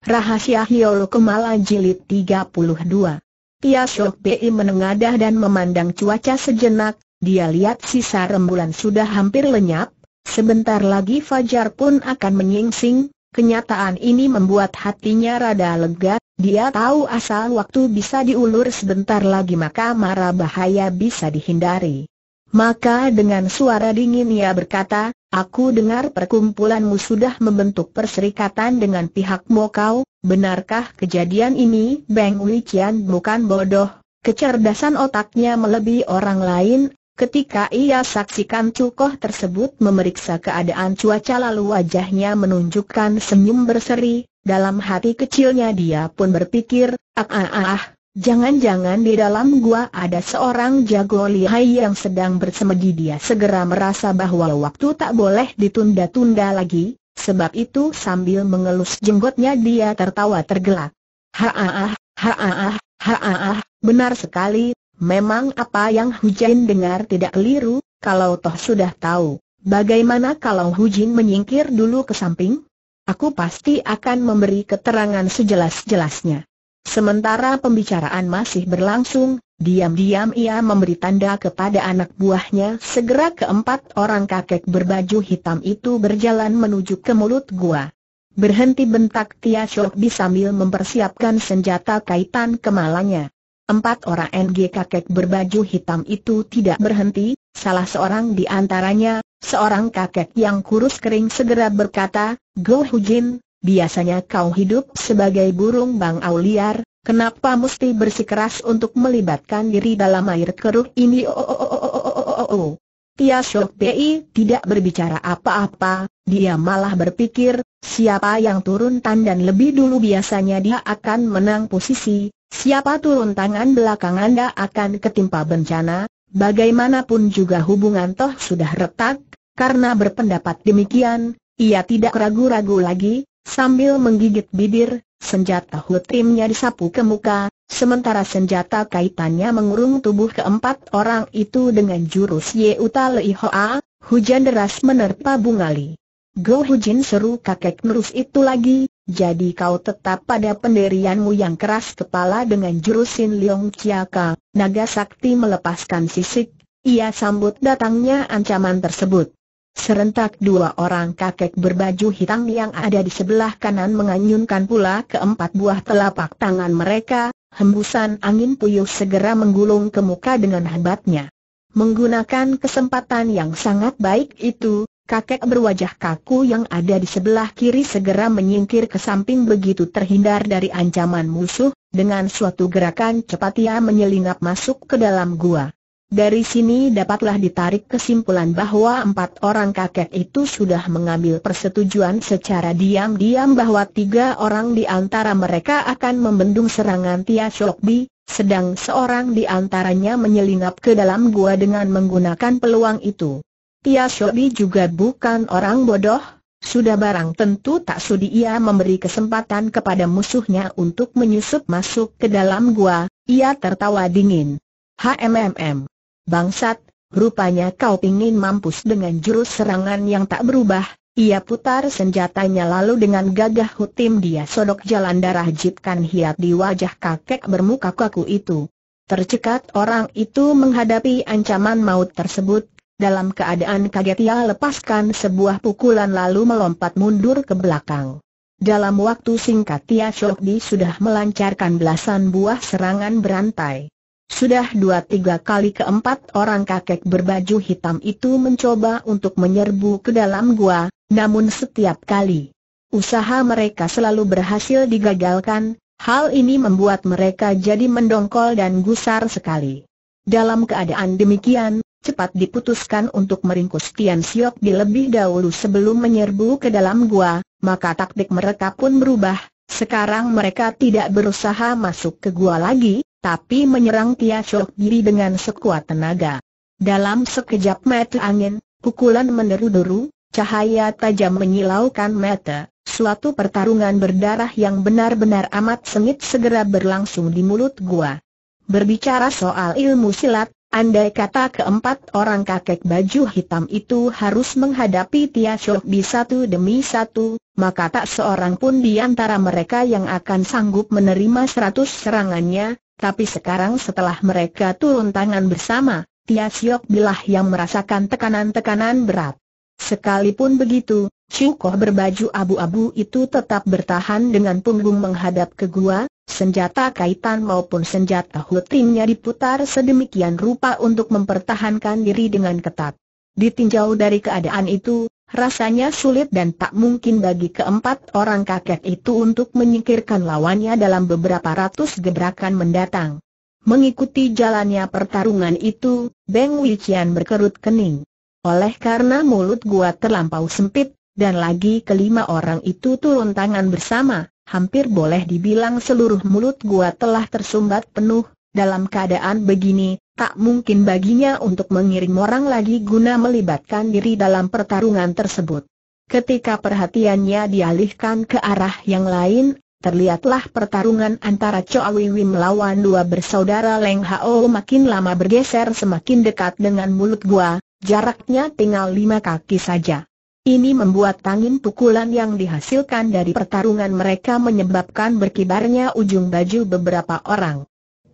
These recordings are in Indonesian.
Rahasia Hiolo Kemala Jilid 32 Ia Shok Pei menengadah dan memandang cuaca sejenak, dia lihat sisa rembulan sudah hampir lenyap, sebentar lagi Fajar pun akan menyingsing, kenyataan ini membuat hatinya rada lega, dia tahu asal waktu bisa diulur sebentar lagi maka marah bahaya bisa dihindari. Maka dengan suara dingin ia berkata, Aku dengar perkumpulanmu sudah membentuk perserikatan dengan pihak Mokau, benarkah kejadian ini? Beng Wician bukan bodoh, kecerdasan otaknya melebihi orang lain, ketika ia saksikan cukoh tersebut memeriksa keadaan cuaca lalu wajahnya menunjukkan senyum berseri, dalam hati kecilnya dia pun berpikir, ah ah ah, ah. Jangan-jangan di dalam gua ada seorang jago lihai yang sedang bersemedi dia segera merasa bahwa waktu tak boleh ditunda-tunda lagi, sebab itu sambil mengelus jenggotnya dia tertawa tergelak. Haaah, haaah, ah benar sekali, memang apa yang Jin dengar tidak keliru, kalau toh sudah tahu, bagaimana kalau Hujin menyingkir dulu ke samping? Aku pasti akan memberi keterangan sejelas-jelasnya. Sementara pembicaraan masih berlangsung, diam-diam ia memberi tanda kepada anak buahnya segera keempat orang kakek berbaju hitam itu berjalan menuju ke mulut gua. Berhenti bentak Tia di sambil mempersiapkan senjata kaitan kemalanya. Empat orang NG kakek berbaju hitam itu tidak berhenti, salah seorang di antaranya, seorang kakek yang kurus kering segera berkata, Go Hujin, biasanya kau hidup sebagai burung bangau liar, kenapa mesti bersikeras untuk melibatkan diri dalam air keruh ini? Oh, oh, oh, Tia Shok Bei tidak berbicara apa-apa, dia malah berpikir, siapa yang turun tangan lebih dulu biasanya dia akan menang posisi, siapa turun tangan belakang Anda akan ketimpa bencana, bagaimanapun juga hubungan toh sudah retak, karena berpendapat demikian, ia tidak ragu-ragu lagi, Sambil menggigit bibir, senjata hutimnya disapu ke muka, sementara senjata kaitannya mengurung tubuh keempat orang itu dengan jurus Ye Uta Lei Hoa, hujan deras menerpa Bungali. Go Jin seru kakek nerus itu lagi, jadi kau tetap pada penderianmu yang keras kepala dengan jurusin Leong Chiaka, naga sakti melepaskan sisik, ia sambut datangnya ancaman tersebut. Serentak dua orang kakek berbaju hitam yang ada di sebelah kanan menganyunkan pula keempat buah telapak tangan mereka, hembusan angin puyuh segera menggulung ke muka dengan hebatnya. Menggunakan kesempatan yang sangat baik itu, kakek berwajah kaku yang ada di sebelah kiri segera menyingkir ke samping begitu terhindar dari ancaman musuh, dengan suatu gerakan cepat ia menyelinap masuk ke dalam gua. Dari sini dapatlah ditarik kesimpulan bahwa empat orang kakek itu sudah mengambil persetujuan secara diam-diam bahwa tiga orang di antara mereka akan membendung serangan Tia Shokbi, sedang seorang di antaranya menyelinap ke dalam gua dengan menggunakan peluang itu. Tia Shokbi juga bukan orang bodoh, sudah barang tentu tak sudi ia memberi kesempatan kepada musuhnya untuk menyusup masuk ke dalam gua, ia tertawa dingin. HMMM Bangsat, rupanya kau ingin mampus dengan jurus serangan yang tak berubah. Ia putar senjatanya lalu dengan gagah hutim dia sodok jalan darah jipkan hiat di wajah kakek bermuka kaku itu. Tercekat orang itu menghadapi ancaman maut tersebut, dalam keadaan kaget ia lepaskan sebuah pukulan lalu melompat mundur ke belakang. Dalam waktu singkat Tia Shokdi sudah melancarkan belasan buah serangan berantai. Sudah dua tiga kali keempat orang kakek berbaju hitam itu mencoba untuk menyerbu ke dalam gua, namun setiap kali usaha mereka selalu berhasil digagalkan, hal ini membuat mereka jadi mendongkol dan gusar sekali. Dalam keadaan demikian, cepat diputuskan untuk meringkus Tian Siok di lebih dahulu sebelum menyerbu ke dalam gua, maka taktik mereka pun berubah, sekarang mereka tidak berusaha masuk ke gua lagi, tapi menyerang Tia Chok Giri dengan sekuat tenaga. Dalam sekejap mata angin, pukulan meneru deru cahaya tajam menyilaukan mata, suatu pertarungan berdarah yang benar-benar amat sengit segera berlangsung di mulut gua. Berbicara soal ilmu silat, andai kata keempat orang kakek baju hitam itu harus menghadapi Tia Chok di satu demi satu, maka tak seorang pun di antara mereka yang akan sanggup menerima seratus serangannya, tapi sekarang setelah mereka turun tangan bersama, Tia Siok bilah yang merasakan tekanan-tekanan berat. Sekalipun begitu, Chukoh berbaju abu-abu itu tetap bertahan dengan punggung menghadap ke gua, senjata kaitan maupun senjata hutinnya diputar sedemikian rupa untuk mempertahankan diri dengan ketat. Ditinjau dari keadaan itu, Rasanya sulit dan tak mungkin bagi keempat orang kakek itu untuk menyingkirkan lawannya dalam beberapa ratus gebrakan mendatang. Mengikuti jalannya pertarungan itu, Beng Wichian berkerut kening. Oleh karena mulut gua terlampau sempit, dan lagi kelima orang itu turun tangan bersama, hampir boleh dibilang seluruh mulut gua telah tersumbat penuh, dalam keadaan begini, tak mungkin baginya untuk mengirim orang lagi guna melibatkan diri dalam pertarungan tersebut. Ketika perhatiannya dialihkan ke arah yang lain, terlihatlah pertarungan antara Choawi Wiwi melawan dua bersaudara Leng Hao makin lama bergeser semakin dekat dengan mulut gua, jaraknya tinggal lima kaki saja. Ini membuat tangin pukulan yang dihasilkan dari pertarungan mereka menyebabkan berkibarnya ujung baju beberapa orang.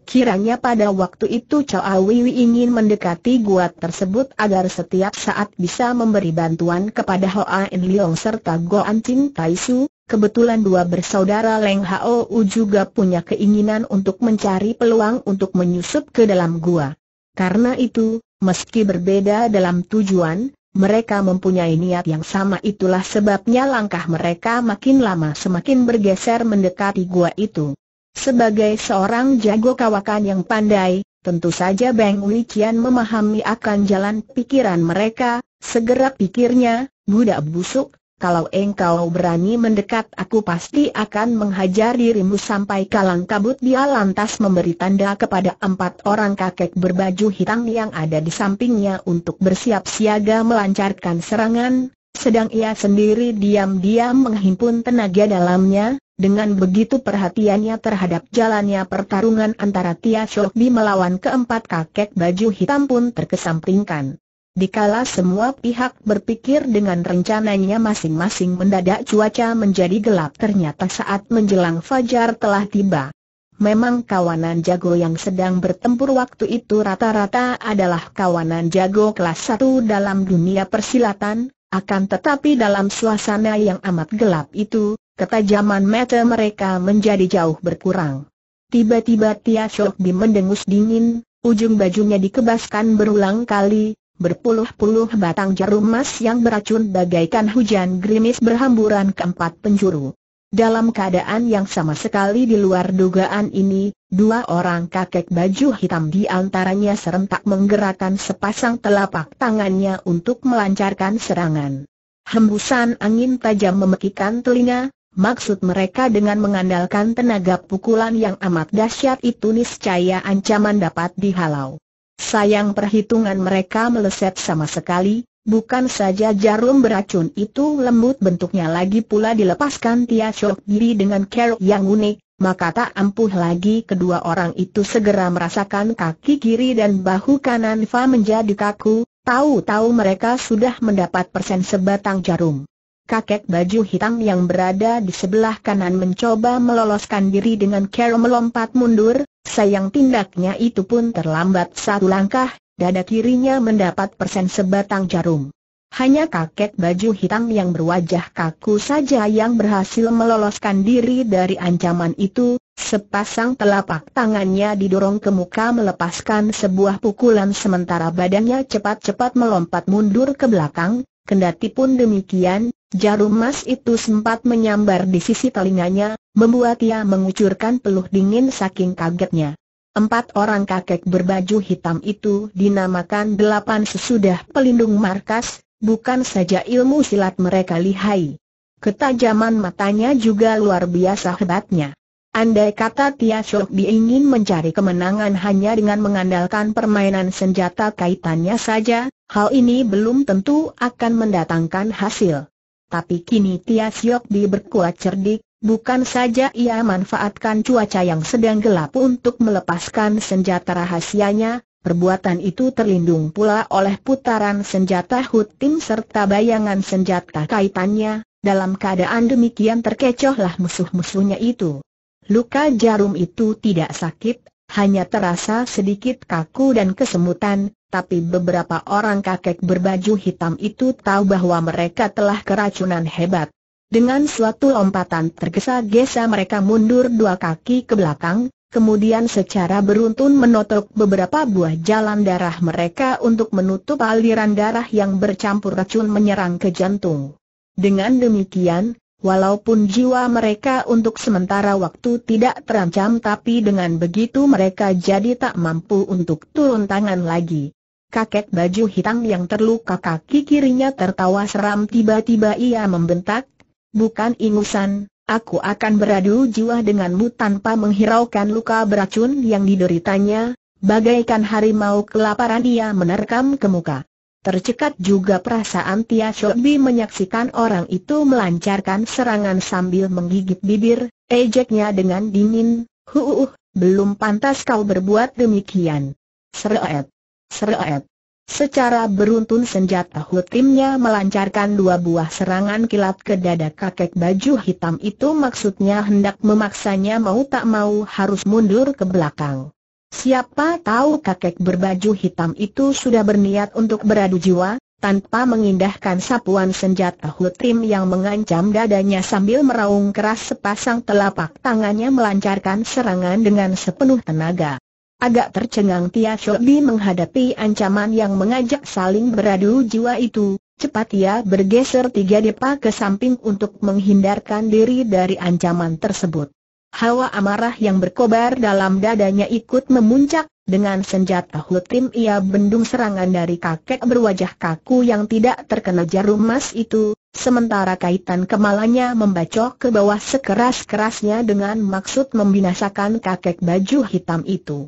Kiranya pada waktu itu Chow Awiwi ingin mendekati gua tersebut agar setiap saat bisa memberi bantuan kepada Hoa En Leong serta Goan Chin Tai Su. Kebetulan dua bersaudara Leng Hao juga punya keinginan untuk mencari peluang untuk menyusup ke dalam gua. Karena itu, meski berbeda dalam tujuan, mereka mempunyai niat yang sama itulah sebabnya langkah mereka makin lama semakin bergeser mendekati gua itu. Sebagai seorang jago kawakan yang pandai, tentu saja Beng Qian memahami akan jalan pikiran mereka, segera pikirnya, budak busuk, kalau engkau berani mendekat aku pasti akan menghajar dirimu sampai kalang kabut dia lantas memberi tanda kepada empat orang kakek berbaju hitam yang ada di sampingnya untuk bersiap siaga melancarkan serangan, sedang ia sendiri diam-diam menghimpun tenaga dalamnya, dengan begitu perhatiannya terhadap jalannya pertarungan antara Tia Shokbi melawan keempat kakek baju hitam pun terkesampingkan. Dikala semua pihak berpikir dengan rencananya masing-masing mendadak cuaca menjadi gelap ternyata saat menjelang fajar telah tiba. Memang kawanan jago yang sedang bertempur waktu itu rata-rata adalah kawanan jago kelas 1 dalam dunia persilatan, akan tetapi dalam suasana yang amat gelap itu, Ketajaman mata mereka menjadi jauh berkurang. Tiba-tiba Tia Shok Bi mendengus dingin, ujung bajunya dikebaskan berulang kali, berpuluh-puluh batang jarum emas yang beracun bagaikan hujan gerimis berhamburan ke empat penjuru. Dalam keadaan yang sama sekali di luar dugaan ini, dua orang kakek baju hitam di antaranya serentak menggerakkan sepasang telapak tangannya untuk melancarkan serangan. Hembusan angin tajam memekikan telinga, Maksud mereka dengan mengandalkan tenaga pukulan yang amat dahsyat itu niscaya ancaman dapat dihalau. Sayang perhitungan mereka meleset sama sekali, bukan saja jarum beracun itu lembut bentuknya lagi pula dilepaskan Tia Chok diri dengan kerok yang unik, maka tak ampuh lagi kedua orang itu segera merasakan kaki kiri dan bahu kanan Fa menjadi kaku, tahu-tahu mereka sudah mendapat persen sebatang jarum kakek baju hitam yang berada di sebelah kanan mencoba meloloskan diri dengan cara melompat mundur, sayang tindaknya itu pun terlambat satu langkah, dada kirinya mendapat persen sebatang jarum. Hanya kakek baju hitam yang berwajah kaku saja yang berhasil meloloskan diri dari ancaman itu, sepasang telapak tangannya didorong ke muka melepaskan sebuah pukulan sementara badannya cepat-cepat melompat mundur ke belakang, Kendati pun demikian, Jarum emas itu sempat menyambar di sisi telinganya, membuat ia mengucurkan peluh dingin saking kagetnya. Empat orang kakek berbaju hitam itu dinamakan delapan sesudah pelindung markas, bukan saja ilmu silat mereka lihai. Ketajaman matanya juga luar biasa hebatnya. Andai kata Tia Shok Bi ingin mencari kemenangan hanya dengan mengandalkan permainan senjata kaitannya saja, hal ini belum tentu akan mendatangkan hasil. Tapi kini Tia Siok Di berkuat cerdik, bukan saja ia manfaatkan cuaca yang sedang gelap untuk melepaskan senjata rahasianya, perbuatan itu terlindung pula oleh putaran senjata Hutim serta bayangan senjata kaitannya, dalam keadaan demikian terkecohlah musuh-musuhnya itu. Luka jarum itu tidak sakit, hanya terasa sedikit kaku dan kesemutan, tapi beberapa orang kakek berbaju hitam itu tahu bahwa mereka telah keracunan hebat. Dengan suatu lompatan tergesa-gesa mereka mundur dua kaki ke belakang, kemudian secara beruntun menotok beberapa buah jalan darah mereka untuk menutup aliran darah yang bercampur racun menyerang ke jantung. Dengan demikian, Walaupun jiwa mereka untuk sementara waktu tidak terancam tapi dengan begitu mereka jadi tak mampu untuk turun tangan lagi kakek baju hitam yang terluka kaki kirinya tertawa seram tiba-tiba ia membentak, bukan ingusan, aku akan beradu jiwa denganmu tanpa menghiraukan luka beracun yang dideritanya, bagaikan harimau kelaparan ia menerkam ke muka. Tercekat juga perasaan Tia Shobi menyaksikan orang itu melancarkan serangan sambil menggigit bibir, ejeknya dengan dingin, huuh, belum pantas kau berbuat demikian. Seret. Seret. Secara beruntun senjata hutimnya melancarkan dua buah serangan kilat ke dada kakek baju hitam itu maksudnya hendak memaksanya mau tak mau harus mundur ke belakang. Siapa tahu kakek berbaju hitam itu sudah berniat untuk beradu jiwa, tanpa mengindahkan sapuan senjata hutim yang mengancam dadanya sambil meraung keras sepasang telapak tangannya melancarkan serangan dengan sepenuh tenaga. Agak tercengang Tia Shobi menghadapi ancaman yang mengajak saling beradu jiwa itu, cepat ia bergeser tiga depa ke samping untuk menghindarkan diri dari ancaman tersebut. Hawa amarah yang berkobar dalam dadanya ikut memuncak, dengan senjata hutim ia bendung serangan dari kakek berwajah kaku yang tidak terkena jarum emas itu, sementara kaitan kemalanya membacok ke bawah sekeras-kerasnya dengan maksud membinasakan kakek baju hitam itu.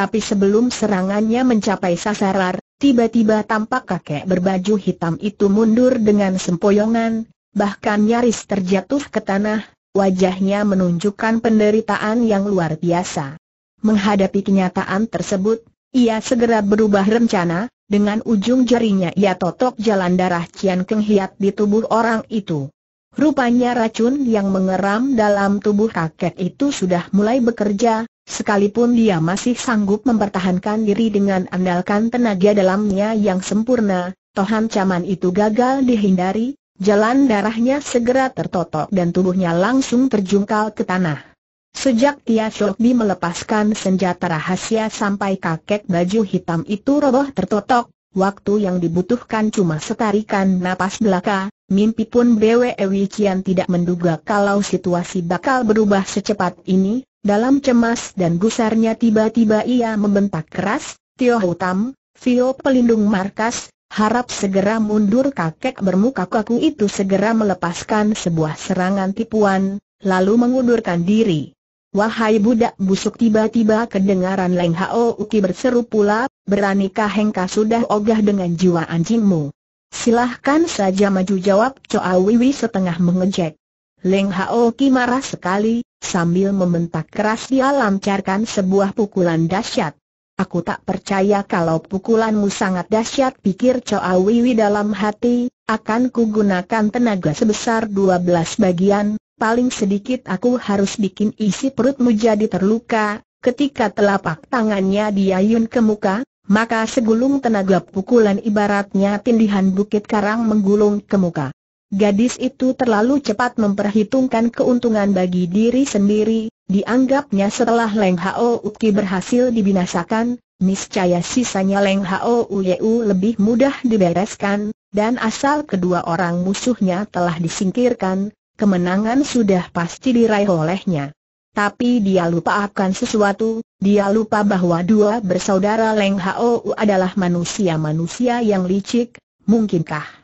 Tapi sebelum serangannya mencapai sasaran, tiba-tiba tampak kakek berbaju hitam itu mundur dengan sempoyongan, bahkan nyaris terjatuh ke tanah, wajahnya menunjukkan penderitaan yang luar biasa. Menghadapi kenyataan tersebut, ia segera berubah rencana, dengan ujung jarinya ia totok jalan darah Cian Keng Hiat di tubuh orang itu. Rupanya racun yang mengeram dalam tubuh kakek itu sudah mulai bekerja, Sekalipun dia masih sanggup mempertahankan diri dengan andalkan tenaga dalamnya yang sempurna, toh ancaman itu gagal dihindari, jalan darahnya segera tertotok dan tubuhnya langsung terjungkal ke tanah. Sejak Tia Shokbi melepaskan senjata rahasia sampai kakek baju hitam itu roboh tertotok, waktu yang dibutuhkan cuma setarikan napas belaka, mimpi pun Bwe Wichian tidak menduga kalau situasi bakal berubah secepat ini, dalam cemas dan gusarnya tiba-tiba ia membentak keras, Tio Hutam, Vio pelindung markas, harap segera mundur kakek bermuka kaku itu segera melepaskan sebuah serangan tipuan, lalu mengundurkan diri. Wahai budak busuk tiba-tiba kedengaran Leng Hao Uki berseru pula, beranikah Hengka sudah ogah dengan jiwa anjingmu? Silahkan saja maju jawab Choa Wiwi setengah mengejek. Leng Hao marah sekali, sambil membentak keras dia lancarkan sebuah pukulan dahsyat. Aku tak percaya kalau pukulanmu sangat dahsyat pikir Choa Wiwi dalam hati, akan kugunakan tenaga sebesar dua belas bagian, paling sedikit aku harus bikin isi perutmu jadi terluka, ketika telapak tangannya diayun ke muka, maka segulung tenaga pukulan ibaratnya tindihan bukit karang menggulung ke muka. Gadis itu terlalu cepat memperhitungkan keuntungan bagi diri sendiri, dianggapnya setelah Leng Hao Uki berhasil dibinasakan, niscaya sisanya Leng Hao Uyeu lebih mudah dibereskan, dan asal kedua orang musuhnya telah disingkirkan, kemenangan sudah pasti diraih olehnya. Tapi dia lupa akan sesuatu, dia lupa bahwa dua bersaudara Leng Hao U adalah manusia-manusia yang licik, mungkinkah?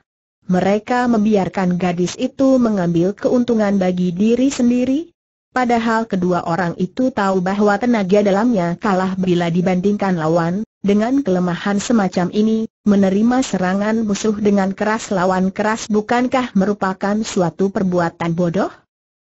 mereka membiarkan gadis itu mengambil keuntungan bagi diri sendiri? Padahal kedua orang itu tahu bahwa tenaga dalamnya kalah bila dibandingkan lawan, dengan kelemahan semacam ini, menerima serangan musuh dengan keras lawan keras bukankah merupakan suatu perbuatan bodoh?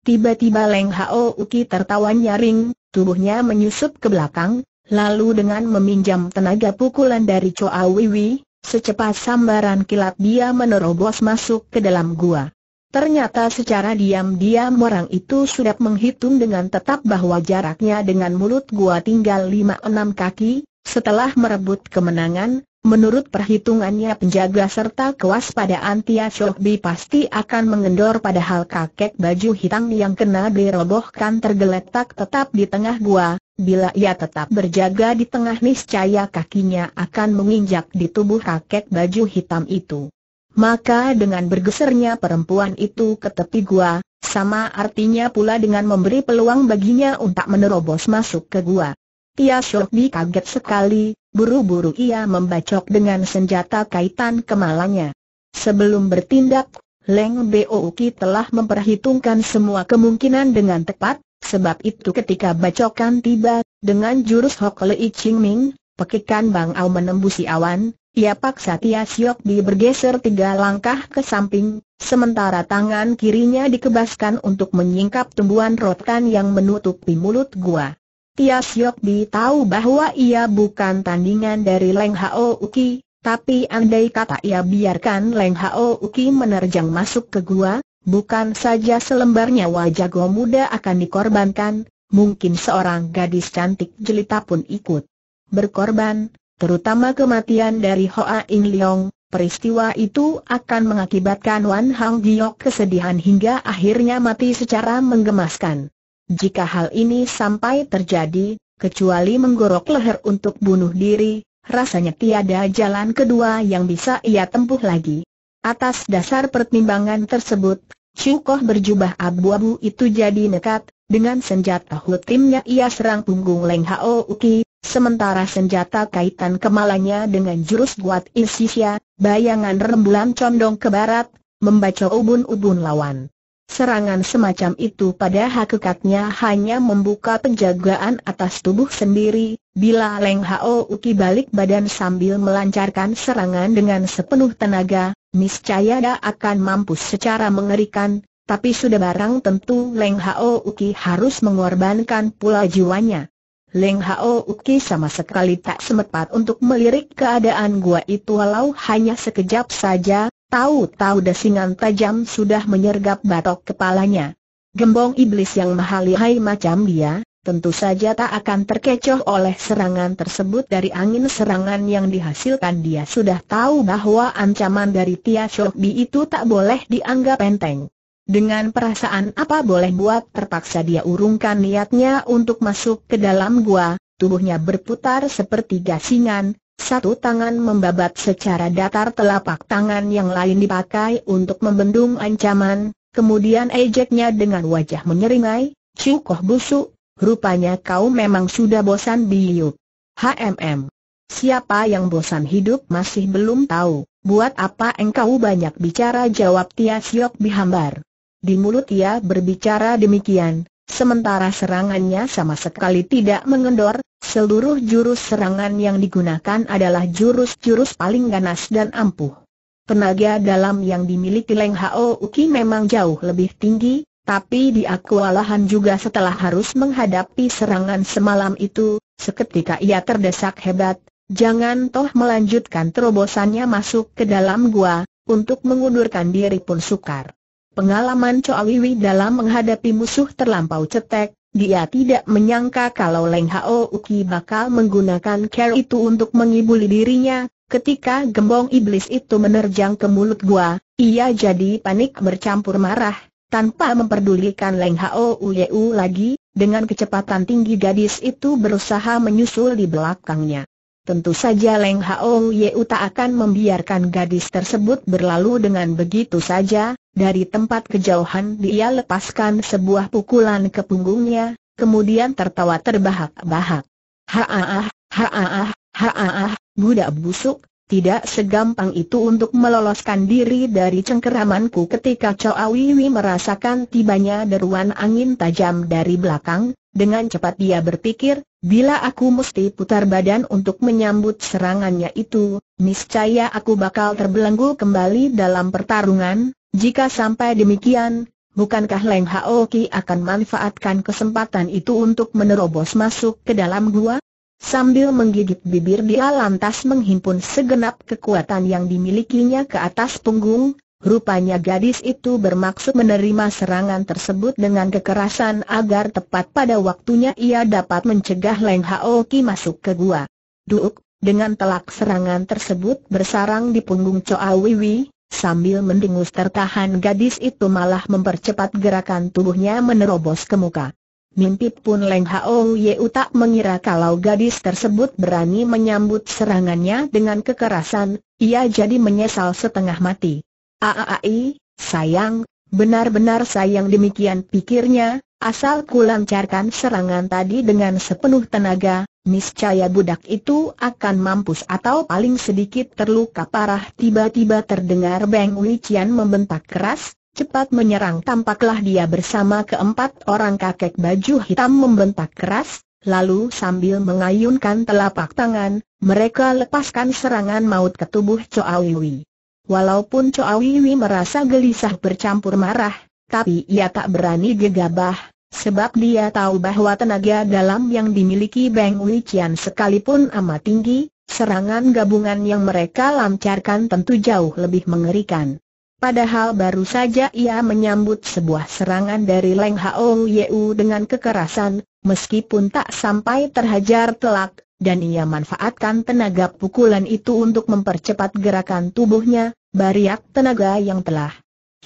Tiba-tiba Leng Hao Uki tertawa nyaring, tubuhnya menyusup ke belakang, lalu dengan meminjam tenaga pukulan dari Choa Wiwi, Secepat sambaran kilat dia menerobos masuk ke dalam gua. Ternyata secara diam-diam orang itu sudah menghitung dengan tetap bahwa jaraknya dengan mulut gua tinggal 5-6 kaki, setelah merebut kemenangan, menurut perhitungannya penjaga serta kewaspadaan Tia Chokbi pasti akan mengendor padahal kakek baju hitam yang kena dirobohkan tergeletak tetap di tengah gua, Bila ia tetap berjaga di tengah niscaya kakinya akan menginjak di tubuh kakek baju hitam itu. Maka dengan bergesernya perempuan itu ke tepi gua, sama artinya pula dengan memberi peluang baginya untuk menerobos masuk ke gua. Tia Shok dikaget sekali, buru-buru ia membacok dengan senjata kaitan kemalanya. Sebelum bertindak, Leng Bouki telah memperhitungkan semua kemungkinan dengan tepat, Sebab itu ketika bacokan tiba, dengan jurus Hok Lei Ching Ming, pekikan Bang Au menembusi awan, ia paksa Tia Siok di bergeser tiga langkah ke samping, sementara tangan kirinya dikebaskan untuk menyingkap tumbuhan rotan yang menutupi mulut gua. Tia Siok Bi tahu bahwa ia bukan tandingan dari Leng Hao Uki, tapi andai kata ia biarkan Leng Hao Uki menerjang masuk ke gua, Bukan saja selembar nyawa jago muda akan dikorbankan, mungkin seorang gadis cantik jelita pun ikut berkorban, terutama kematian dari Hoa In Leong, peristiwa itu akan mengakibatkan Wan Hang Giok kesedihan hingga akhirnya mati secara menggemaskan. Jika hal ini sampai terjadi, kecuali menggorok leher untuk bunuh diri, rasanya tiada jalan kedua yang bisa ia tempuh lagi. Atas dasar pertimbangan tersebut, Cukoh berjubah abu-abu itu jadi nekat, dengan senjata hutimnya ia serang punggung Leng Hao Uki, sementara senjata kaitan kemalanya dengan jurus buat Isisya, bayangan rembulan condong ke barat, membaca ubun-ubun lawan. Serangan semacam itu pada hakikatnya hanya membuka penjagaan atas tubuh sendiri, bila Leng Hao Uki balik badan sambil melancarkan serangan dengan sepenuh tenaga, niscaya dia akan mampu secara mengerikan, tapi sudah barang tentu Leng Hao Uki harus mengorbankan pula jiwanya. Leng Hao Uki sama sekali tak sempat untuk melirik keadaan gua itu walau hanya sekejap saja, tahu-tahu desingan tajam sudah menyergap batok kepalanya. Gembong iblis yang mahalihai macam dia, tentu saja tak akan terkecoh oleh serangan tersebut dari angin serangan yang dihasilkan dia sudah tahu bahwa ancaman dari Tia Shokbi itu tak boleh dianggap enteng. Dengan perasaan apa boleh buat terpaksa dia urungkan niatnya untuk masuk ke dalam gua, tubuhnya berputar seperti gasingan, satu tangan membabat secara datar telapak tangan yang lain dipakai untuk membendung ancaman, kemudian ejeknya dengan wajah menyeringai, cukoh busuk, Rupanya kau memang sudah bosan biyuk. HMM. Siapa yang bosan hidup masih belum tahu, buat apa engkau banyak bicara jawab Tia Siok bihambar. Di mulut ia berbicara demikian, sementara serangannya sama sekali tidak mengendor, seluruh jurus serangan yang digunakan adalah jurus-jurus paling ganas dan ampuh. Tenaga dalam yang dimiliki Leng Hao Uki memang jauh lebih tinggi, tapi dia kewalahan juga setelah harus menghadapi serangan semalam itu, seketika ia terdesak hebat, jangan toh melanjutkan terobosannya masuk ke dalam gua, untuk mengundurkan diri pun sukar. Pengalaman Choa Wiwi dalam menghadapi musuh terlampau cetek, dia tidak menyangka kalau Leng Hao Uki bakal menggunakan care itu untuk mengibuli dirinya, ketika gembong iblis itu menerjang ke mulut gua, ia jadi panik bercampur marah, tanpa memperdulikan Leng Hao Uyu lagi, dengan kecepatan tinggi gadis itu berusaha menyusul di belakangnya. Tentu saja Leng Hao Yeu tak akan membiarkan gadis tersebut berlalu dengan begitu saja, dari tempat kejauhan dia lepaskan sebuah pukulan ke punggungnya, kemudian tertawa terbahak-bahak. Haaah, haaah, ah budak busuk, tidak segampang itu untuk meloloskan diri dari cengkeramanku ketika Chow Wiwi merasakan tibanya deruan angin tajam dari belakang, dengan cepat dia berpikir, bila aku mesti putar badan untuk menyambut serangannya itu, niscaya aku bakal terbelenggu kembali dalam pertarungan, jika sampai demikian, bukankah Leng Hao Ki akan manfaatkan kesempatan itu untuk menerobos masuk ke dalam gua? Sambil menggigit bibir dia lantas menghimpun segenap kekuatan yang dimilikinya ke atas punggung, rupanya gadis itu bermaksud menerima serangan tersebut dengan kekerasan agar tepat pada waktunya ia dapat mencegah Leng Hao masuk ke gua. Duk dengan telak serangan tersebut bersarang di punggung Choa Wiwi, sambil mendengus tertahan gadis itu malah mempercepat gerakan tubuhnya menerobos ke muka. Mimpi pun Leng Hao Ye tak mengira kalau gadis tersebut berani menyambut serangannya dengan kekerasan, ia jadi menyesal setengah mati. Aaai, sayang, benar-benar sayang demikian pikirnya, asal ku lancarkan serangan tadi dengan sepenuh tenaga, niscaya budak itu akan mampus atau paling sedikit terluka parah tiba-tiba terdengar Beng Wei membentak keras, cepat menyerang tampaklah dia bersama keempat orang kakek baju hitam membentak keras, lalu sambil mengayunkan telapak tangan, mereka lepaskan serangan maut ke tubuh Choawiwi. Walaupun Choawiwi merasa gelisah bercampur marah, tapi ia tak berani gegabah, sebab dia tahu bahwa tenaga dalam yang dimiliki Beng Wichian sekalipun amat tinggi, serangan gabungan yang mereka lancarkan tentu jauh lebih mengerikan. Padahal baru saja ia menyambut sebuah serangan dari Leng Hao Yeu dengan kekerasan, meskipun tak sampai terhajar telak, dan ia manfaatkan tenaga pukulan itu untuk mempercepat gerakan tubuhnya, bariak tenaga yang telah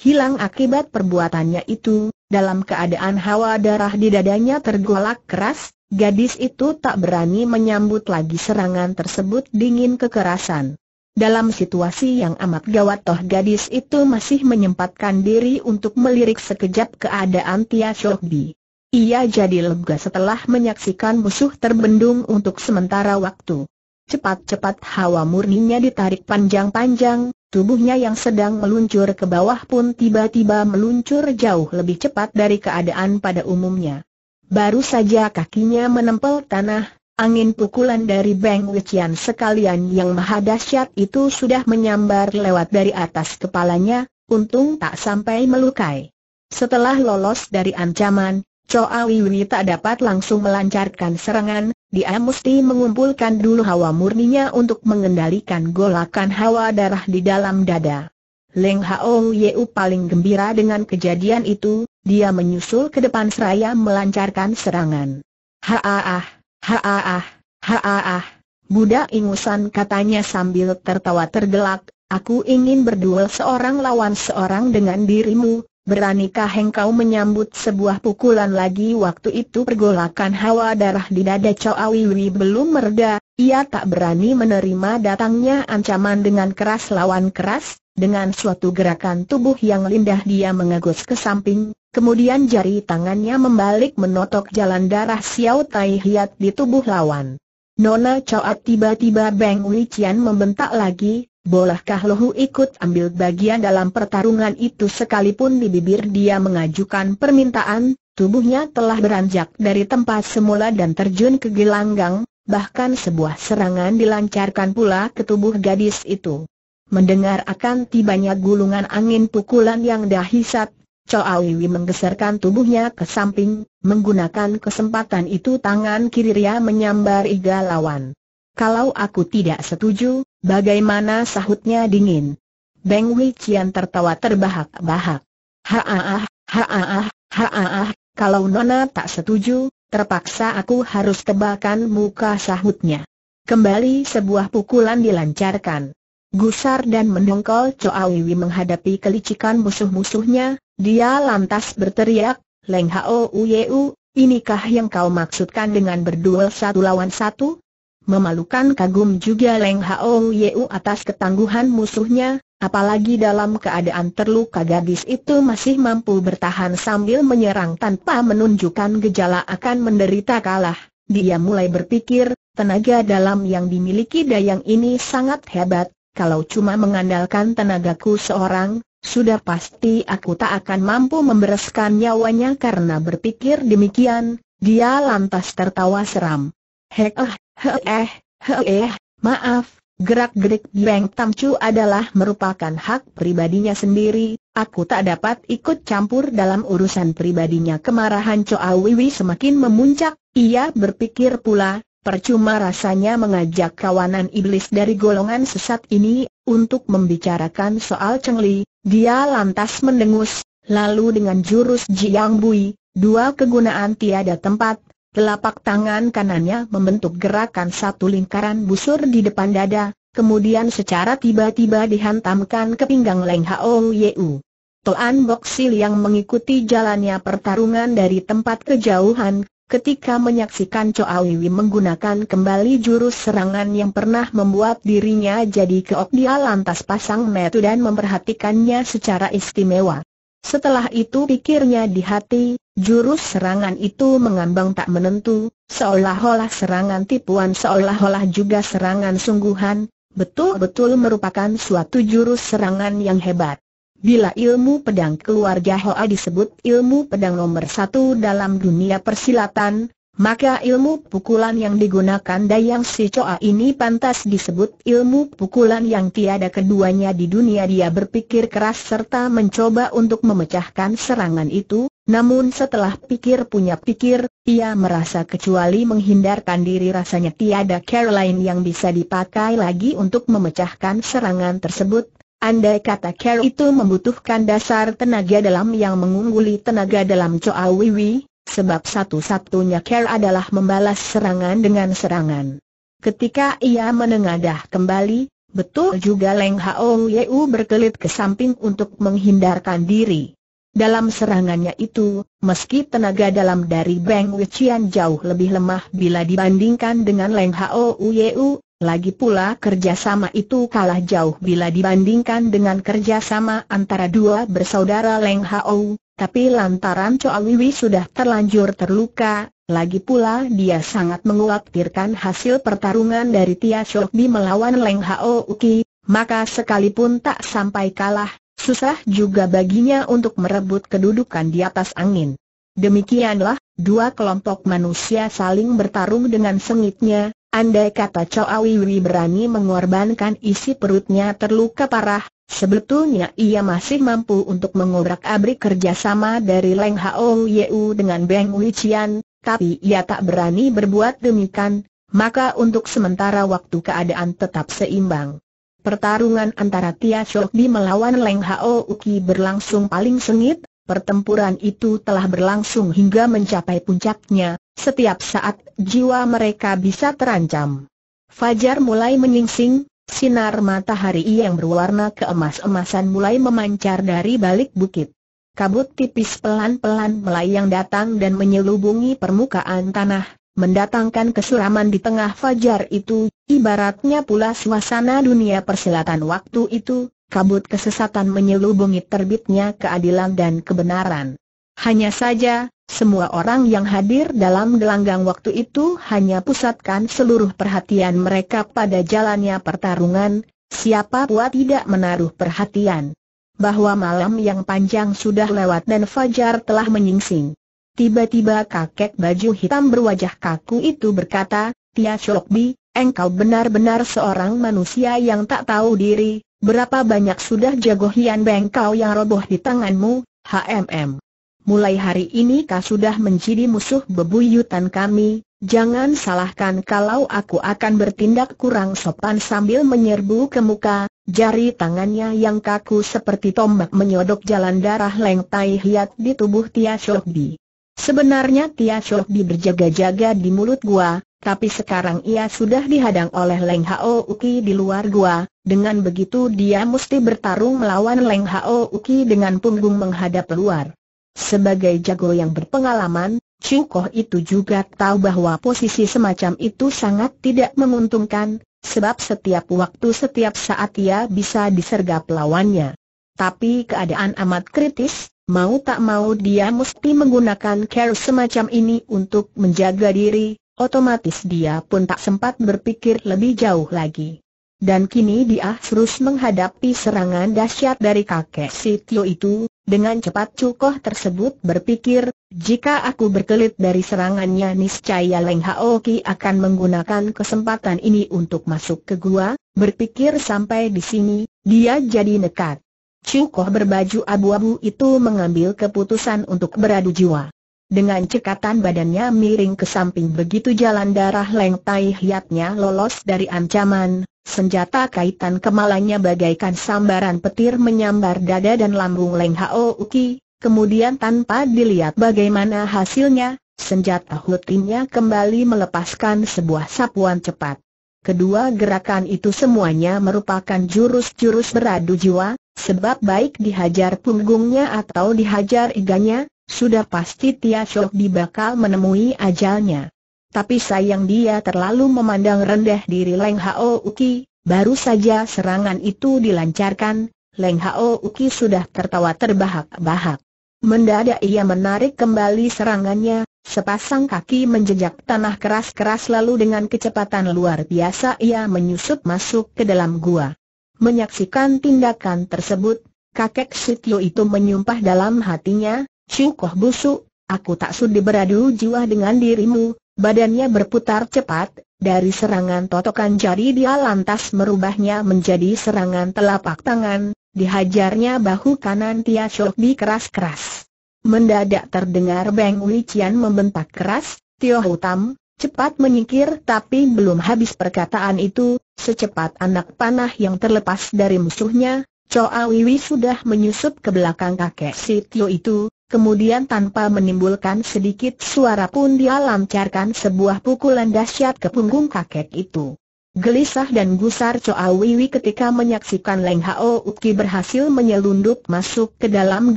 hilang akibat perbuatannya itu, dalam keadaan hawa darah di dadanya tergolak keras, gadis itu tak berani menyambut lagi serangan tersebut dingin kekerasan. Dalam situasi yang amat gawat toh gadis itu masih menyempatkan diri untuk melirik sekejap keadaan Tia Shok Bi. Ia jadi lega setelah menyaksikan musuh terbendung untuk sementara waktu. Cepat-cepat hawa murninya ditarik panjang-panjang, tubuhnya yang sedang meluncur ke bawah pun tiba-tiba meluncur jauh lebih cepat dari keadaan pada umumnya. Baru saja kakinya menempel tanah, Angin pukulan dari Beng Wichian sekalian yang maha dahsyat itu sudah menyambar lewat dari atas kepalanya, untung tak sampai melukai. Setelah lolos dari ancaman, Choa Wiwi tak dapat langsung melancarkan serangan, dia mesti mengumpulkan dulu hawa murninya untuk mengendalikan golakan hawa darah di dalam dada. Leng Hao Yeu paling gembira dengan kejadian itu, dia menyusul ke depan seraya melancarkan serangan. Haaah! Haaah, haaah, budak ingusan katanya sambil tertawa tergelak, aku ingin berduel seorang lawan seorang dengan dirimu, beranikah engkau menyambut sebuah pukulan lagi waktu itu pergolakan hawa darah di dada Chow Wiwi belum mereda, ia tak berani menerima datangnya ancaman dengan keras lawan keras, dengan suatu gerakan tubuh yang lindah dia mengagus ke samping, kemudian jari tangannya membalik menotok jalan darah Xiao Tai Hiat di tubuh lawan. Nona Choat tiba-tiba Beng Wichian membentak lagi, bolehkah Lohu ikut ambil bagian dalam pertarungan itu sekalipun di bibir dia mengajukan permintaan, tubuhnya telah beranjak dari tempat semula dan terjun ke gelanggang, bahkan sebuah serangan dilancarkan pula ke tubuh gadis itu. Mendengar akan tibanya gulungan angin pukulan yang dahsyat, Choawiwi menggeserkan tubuhnya ke samping, menggunakan kesempatan itu tangan kiri Ria menyambar iga lawan. Kalau aku tidak setuju, bagaimana sahutnya dingin? Beng Wei Qian tertawa terbahak-bahak. Haaah, haaah, haaah, kalau Nona tak setuju, terpaksa aku harus tebakan muka sahutnya. Kembali sebuah pukulan dilancarkan. Gusar dan mendongkol Coawiwi menghadapi kelicikan musuh-musuhnya, dia lantas berteriak, Leng Hao Uyeu, inikah yang kau maksudkan dengan berduel satu lawan satu? Memalukan kagum juga Leng Hao Uyeu atas ketangguhan musuhnya, apalagi dalam keadaan terluka gadis itu masih mampu bertahan sambil menyerang tanpa menunjukkan gejala akan menderita kalah. Dia mulai berpikir, tenaga dalam yang dimiliki Dayang ini sangat hebat, kalau cuma mengandalkan tenagaku seorang, sudah pasti aku tak akan mampu membereskan nyawanya karena berpikir demikian, dia lantas tertawa seram. Heh eh, heh eh, heh eh, maaf, gerak-gerik Beng Tamcu adalah merupakan hak pribadinya sendiri, aku tak dapat ikut campur dalam urusan pribadinya. Kemarahan Choa Wiwi semakin memuncak, ia berpikir pula, Percuma rasanya mengajak kawanan iblis dari golongan sesat ini, untuk membicarakan soal Chengli, dia lantas mendengus, lalu dengan jurus Jiang Bui, dua kegunaan tiada tempat, telapak tangan kanannya membentuk gerakan satu lingkaran busur di depan dada, kemudian secara tiba-tiba dihantamkan ke pinggang Leng Hao Yeu. Toan Boksil yang mengikuti jalannya pertarungan dari tempat kejauhan, Ketika menyaksikan Cho menggunakan kembali jurus serangan yang pernah membuat dirinya jadi keok dia lantas pasang metu dan memperhatikannya secara istimewa. Setelah itu pikirnya di hati, jurus serangan itu mengambang tak menentu, seolah-olah serangan tipuan seolah-olah juga serangan sungguhan, betul-betul merupakan suatu jurus serangan yang hebat. Bila ilmu pedang keluarga Hoa disebut ilmu pedang nomor satu dalam dunia persilatan, maka ilmu pukulan yang digunakan Dayang Si Choa ini pantas disebut ilmu pukulan yang tiada keduanya di dunia dia berpikir keras serta mencoba untuk memecahkan serangan itu, namun setelah pikir punya pikir, ia merasa kecuali menghindarkan diri rasanya tiada Caroline yang bisa dipakai lagi untuk memecahkan serangan tersebut, Andai kata Kerr itu membutuhkan dasar tenaga dalam yang mengungguli tenaga dalam Choa Wiwi, sebab satu-satunya Kerr adalah membalas serangan dengan serangan. Ketika ia menengadah kembali, betul juga Leng Hao Yeu berkelit ke samping untuk menghindarkan diri. Dalam serangannya itu, meski tenaga dalam dari Beng Wichian jauh lebih lemah bila dibandingkan dengan Leng Hao Yeu, lagi pula kerjasama itu kalah jauh bila dibandingkan dengan kerjasama antara dua bersaudara Leng Hao, tapi lantaran Choa Wiwi sudah terlanjur terluka, lagi pula dia sangat mengkhawatirkan hasil pertarungan dari Tia Shok Di melawan Leng Hao Uki, maka sekalipun tak sampai kalah, susah juga baginya untuk merebut kedudukan di atas angin. Demikianlah, dua kelompok manusia saling bertarung dengan sengitnya, Andai kata Chow Awiwi berani mengorbankan isi perutnya terluka parah, sebetulnya ia masih mampu untuk mengobrak-abrik kerjasama dari Leng Hao Yu dengan Beng Wichian, tapi ia tak berani berbuat demikian, maka untuk sementara waktu keadaan tetap seimbang. Pertarungan antara Tia Shok Di melawan Leng Hao Uki berlangsung paling sengit, Pertempuran itu telah berlangsung hingga mencapai puncaknya, setiap saat jiwa mereka bisa terancam. Fajar mulai menyingsing, sinar matahari yang berwarna keemas-emasan mulai memancar dari balik bukit. Kabut tipis pelan-pelan melayang datang dan menyelubungi permukaan tanah, mendatangkan kesuraman di tengah fajar itu, ibaratnya pula suasana dunia persilatan waktu itu, kabut kesesatan menyelubungi terbitnya keadilan dan kebenaran. Hanya saja, semua orang yang hadir dalam gelanggang waktu itu hanya pusatkan seluruh perhatian mereka pada jalannya pertarungan, siapa buat tidak menaruh perhatian. Bahwa malam yang panjang sudah lewat dan Fajar telah menyingsing. Tiba-tiba kakek baju hitam berwajah kaku itu berkata, Tia Chokbi, engkau benar-benar seorang manusia yang tak tahu diri, Berapa banyak sudah jago Hian Beng kau yang roboh di tanganmu, HMM? Mulai hari ini kau sudah menjadi musuh bebuyutan kami, jangan salahkan kalau aku akan bertindak kurang sopan sambil menyerbu ke muka, jari tangannya yang kaku seperti tombak menyodok jalan darah Leng Tai Hiat di tubuh Tia Shokbi. Sebenarnya Tia Shokbi berjaga-jaga di mulut gua, tapi sekarang ia sudah dihadang oleh Leng Hao Uki di luar gua, dengan begitu dia mesti bertarung melawan Leng Hao Uki dengan punggung menghadap luar. Sebagai jago yang berpengalaman, Chu Koh itu juga tahu bahwa posisi semacam itu sangat tidak menguntungkan, sebab setiap waktu setiap saat ia bisa disergap lawannya. Tapi keadaan amat kritis, mau tak mau dia mesti menggunakan care semacam ini untuk menjaga diri, Otomatis dia pun tak sempat berpikir lebih jauh lagi. Dan kini dia terus menghadapi serangan dahsyat dari kakek si Tio itu, dengan cepat Cukoh tersebut berpikir, jika aku berkelit dari serangannya niscaya Leng Haoki akan menggunakan kesempatan ini untuk masuk ke gua, berpikir sampai di sini, dia jadi nekat. Cukoh berbaju abu-abu itu mengambil keputusan untuk beradu jiwa. Dengan cekatan badannya miring ke samping begitu jalan darah lengtai hiatnya lolos dari ancaman, senjata kaitan kemalanya bagaikan sambaran petir menyambar dada dan lambung Leng Hao Uki, kemudian tanpa dilihat bagaimana hasilnya, senjata hutinnya kembali melepaskan sebuah sapuan cepat. Kedua gerakan itu semuanya merupakan jurus-jurus beradu jiwa, sebab baik dihajar punggungnya atau dihajar iganya, sudah pasti Tia Shok Di bakal menemui ajalnya. Tapi sayang dia terlalu memandang rendah diri Leng Hao Uki, baru saja serangan itu dilancarkan, Leng Hao Uki sudah tertawa terbahak-bahak. Mendadak ia menarik kembali serangannya, sepasang kaki menjejak tanah keras-keras lalu dengan kecepatan luar biasa ia menyusup masuk ke dalam gua. Menyaksikan tindakan tersebut, kakek Sitio itu menyumpah dalam hatinya, Cukoh busuk, aku tak sudi beradu jiwa dengan dirimu, badannya berputar cepat, dari serangan totokan jari dia lantas merubahnya menjadi serangan telapak tangan, dihajarnya bahu kanan Tia Chok di keras keras. Mendadak terdengar Beng Qian membentak keras, Tio Hutam, cepat menyingkir tapi belum habis perkataan itu, secepat anak panah yang terlepas dari musuhnya, Choa Wiwi sudah menyusup ke belakang kakek si Tio itu, Kemudian tanpa menimbulkan sedikit suara pun dia lancarkan sebuah pukulan dahsyat ke punggung kakek itu. Gelisah dan gusar Choa Wiwi ketika menyaksikan Leng Hao Uki berhasil menyelundup masuk ke dalam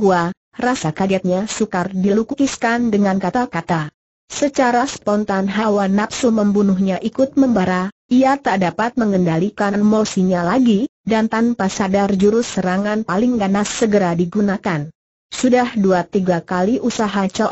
gua, rasa kagetnya sukar dilukiskan dengan kata-kata. Secara spontan hawa nafsu membunuhnya ikut membara, ia tak dapat mengendalikan emosinya lagi, dan tanpa sadar jurus serangan paling ganas segera digunakan. Sudah dua tiga kali usaha Chow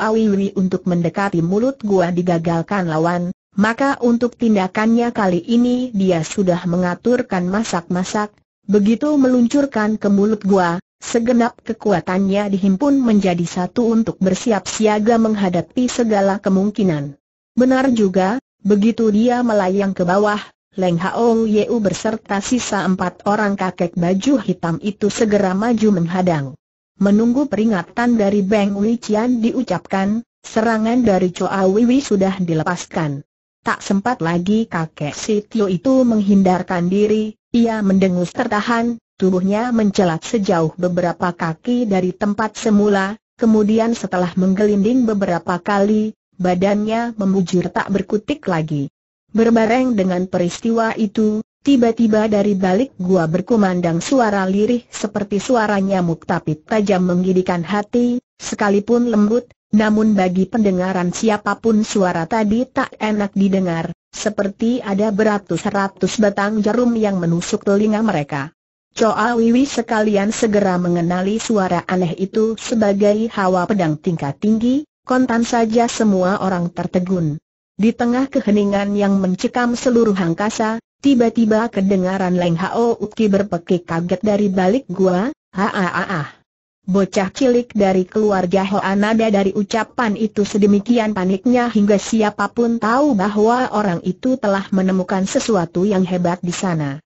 untuk mendekati mulut gua digagalkan lawan, maka untuk tindakannya kali ini dia sudah mengaturkan masak-masak, begitu meluncurkan ke mulut gua, segenap kekuatannya dihimpun menjadi satu untuk bersiap siaga menghadapi segala kemungkinan. Benar juga, begitu dia melayang ke bawah, Leng Hao Yeu berserta sisa empat orang kakek baju hitam itu segera maju menghadang. Menunggu peringatan dari Beng Qian diucapkan, serangan dari Choa Wei sudah dilepaskan. Tak sempat lagi kakek Sitio itu menghindarkan diri, ia mendengus tertahan, tubuhnya mencelat sejauh beberapa kaki dari tempat semula, kemudian setelah menggelinding beberapa kali, badannya membujur tak berkutik lagi. Berbareng dengan peristiwa itu, Tiba-tiba dari balik gua berkumandang suara lirih seperti suara nyamuk tapi tajam menggidikan hati, sekalipun lembut, namun bagi pendengaran siapapun suara tadi tak enak didengar, seperti ada beratus-ratus batang jarum yang menusuk telinga mereka. Choa Wiwi sekalian segera mengenali suara aneh itu sebagai hawa pedang tingkat tinggi, kontan saja semua orang tertegun. Di tengah keheningan yang mencekam seluruh angkasa, Tiba-tiba kedengaran Leng Hao Uki berpekik kaget dari balik gua, ha Bocah cilik dari keluarga Hoanada dari ucapan itu sedemikian paniknya hingga siapapun tahu bahwa orang itu telah menemukan sesuatu yang hebat di sana.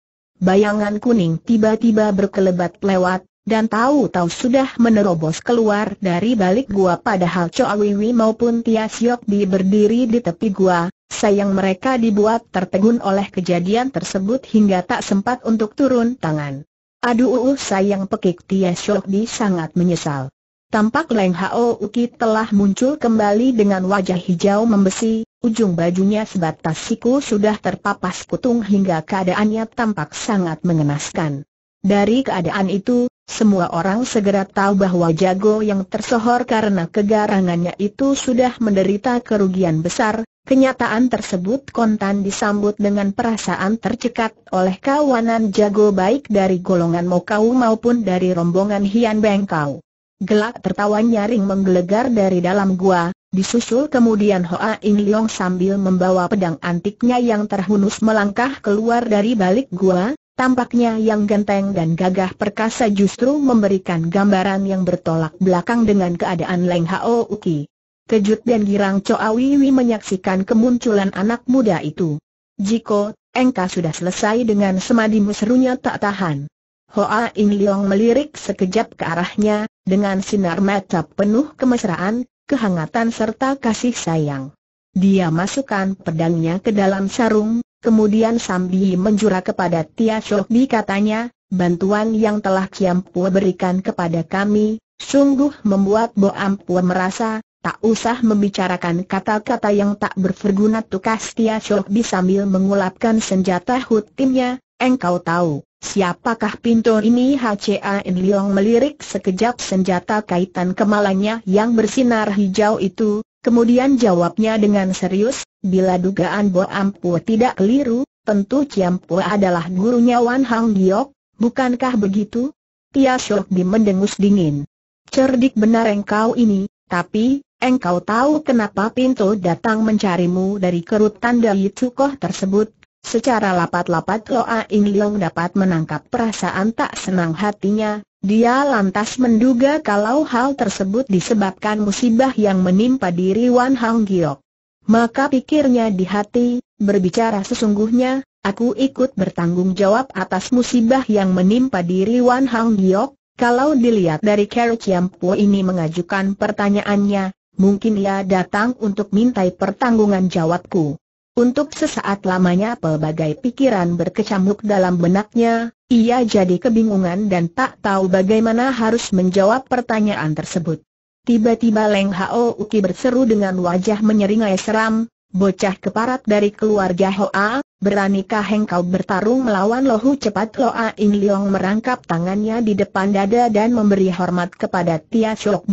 Bayangan kuning tiba-tiba berkelebat lewat, dan tahu-tahu sudah menerobos keluar dari balik gua padahal Choa Wiwi maupun Tia Siok Di berdiri di tepi gua, sayang mereka dibuat tertegun oleh kejadian tersebut hingga tak sempat untuk turun tangan. Aduh uh, uh, sayang pekik Tia Siok Di sangat menyesal. Tampak Leng Hao Uki telah muncul kembali dengan wajah hijau membesi, ujung bajunya sebatas siku sudah terpapas kutung hingga keadaannya tampak sangat mengenaskan. Dari keadaan itu, semua orang segera tahu bahwa Jago yang tersohor karena kegarangannya itu sudah menderita kerugian besar, kenyataan tersebut kontan disambut dengan perasaan tercekat oleh kawanan Jago baik dari golongan Mokau maupun dari rombongan Hian Bengkau. Gelak tertawa nyaring menggelegar dari dalam gua, disusul kemudian Hoa In Leong sambil membawa pedang antiknya yang terhunus melangkah keluar dari balik gua, Tampaknya yang genteng dan gagah perkasa justru memberikan gambaran yang bertolak belakang dengan keadaan Leng Hao Uki. Kejut dan girang Choa Wiwi menyaksikan kemunculan anak muda itu. Jiko, engkau sudah selesai dengan semadi serunya tak tahan. Hoa In Leong melirik sekejap ke arahnya, dengan sinar mata penuh kemesraan, kehangatan serta kasih sayang. Dia masukkan pedangnya ke dalam sarung, Kemudian Sambi menjurah kepada Tia Di katanya, bantuan yang telah Kiam Pua berikan kepada kami, sungguh membuat Bo Ampua merasa, tak usah membicarakan kata-kata yang tak berguna tukas Tia Di sambil mengulapkan senjata hutimnya, engkau tahu, siapakah pintu ini HCA In Leong melirik sekejap senjata kaitan kemalanya yang bersinar hijau itu, kemudian jawabnya dengan serius, Bila dugaan Bo Ampu tidak keliru, tentu Pua adalah gurunya Wan Hang Giok, bukankah begitu? Tia Shok Di mendengus dingin. Cerdik benar engkau ini, tapi, engkau tahu kenapa Pinto datang mencarimu dari kerutan dari cukoh tersebut? Secara lapat-lapat Loa Ing Leong dapat menangkap perasaan tak senang hatinya, dia lantas menduga kalau hal tersebut disebabkan musibah yang menimpa diri Wan Hang Giok. Maka pikirnya di hati, berbicara sesungguhnya, aku ikut bertanggung jawab atas musibah yang menimpa diri Wan Hang Giok, kalau dilihat dari Carol Po ini mengajukan pertanyaannya, mungkin ia datang untuk mintai pertanggungan jawabku. Untuk sesaat lamanya pelbagai pikiran berkecamuk dalam benaknya, ia jadi kebingungan dan tak tahu bagaimana harus menjawab pertanyaan tersebut. Tiba-tiba Leng Hao Uki berseru dengan wajah menyeringai seram, bocah keparat dari keluarga Hoa, beranikah engkau bertarung melawan Lohu cepat Loa In Leong merangkap tangannya di depan dada dan memberi hormat kepada Tia Chok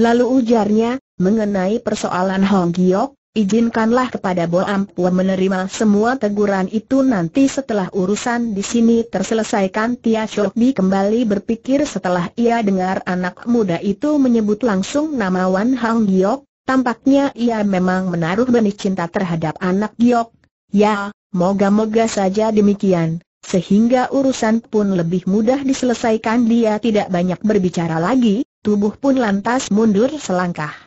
lalu ujarnya, mengenai persoalan Hong Giok, Izinkanlah kepada Bo Ampua menerima semua teguran itu nanti setelah urusan di sini terselesaikan Tia Shokbi kembali berpikir setelah ia dengar anak muda itu menyebut langsung nama Wan Hang Giok, tampaknya ia memang menaruh benih cinta terhadap anak Giok. Ya, moga-moga saja demikian, sehingga urusan pun lebih mudah diselesaikan dia tidak banyak berbicara lagi, tubuh pun lantas mundur selangkah.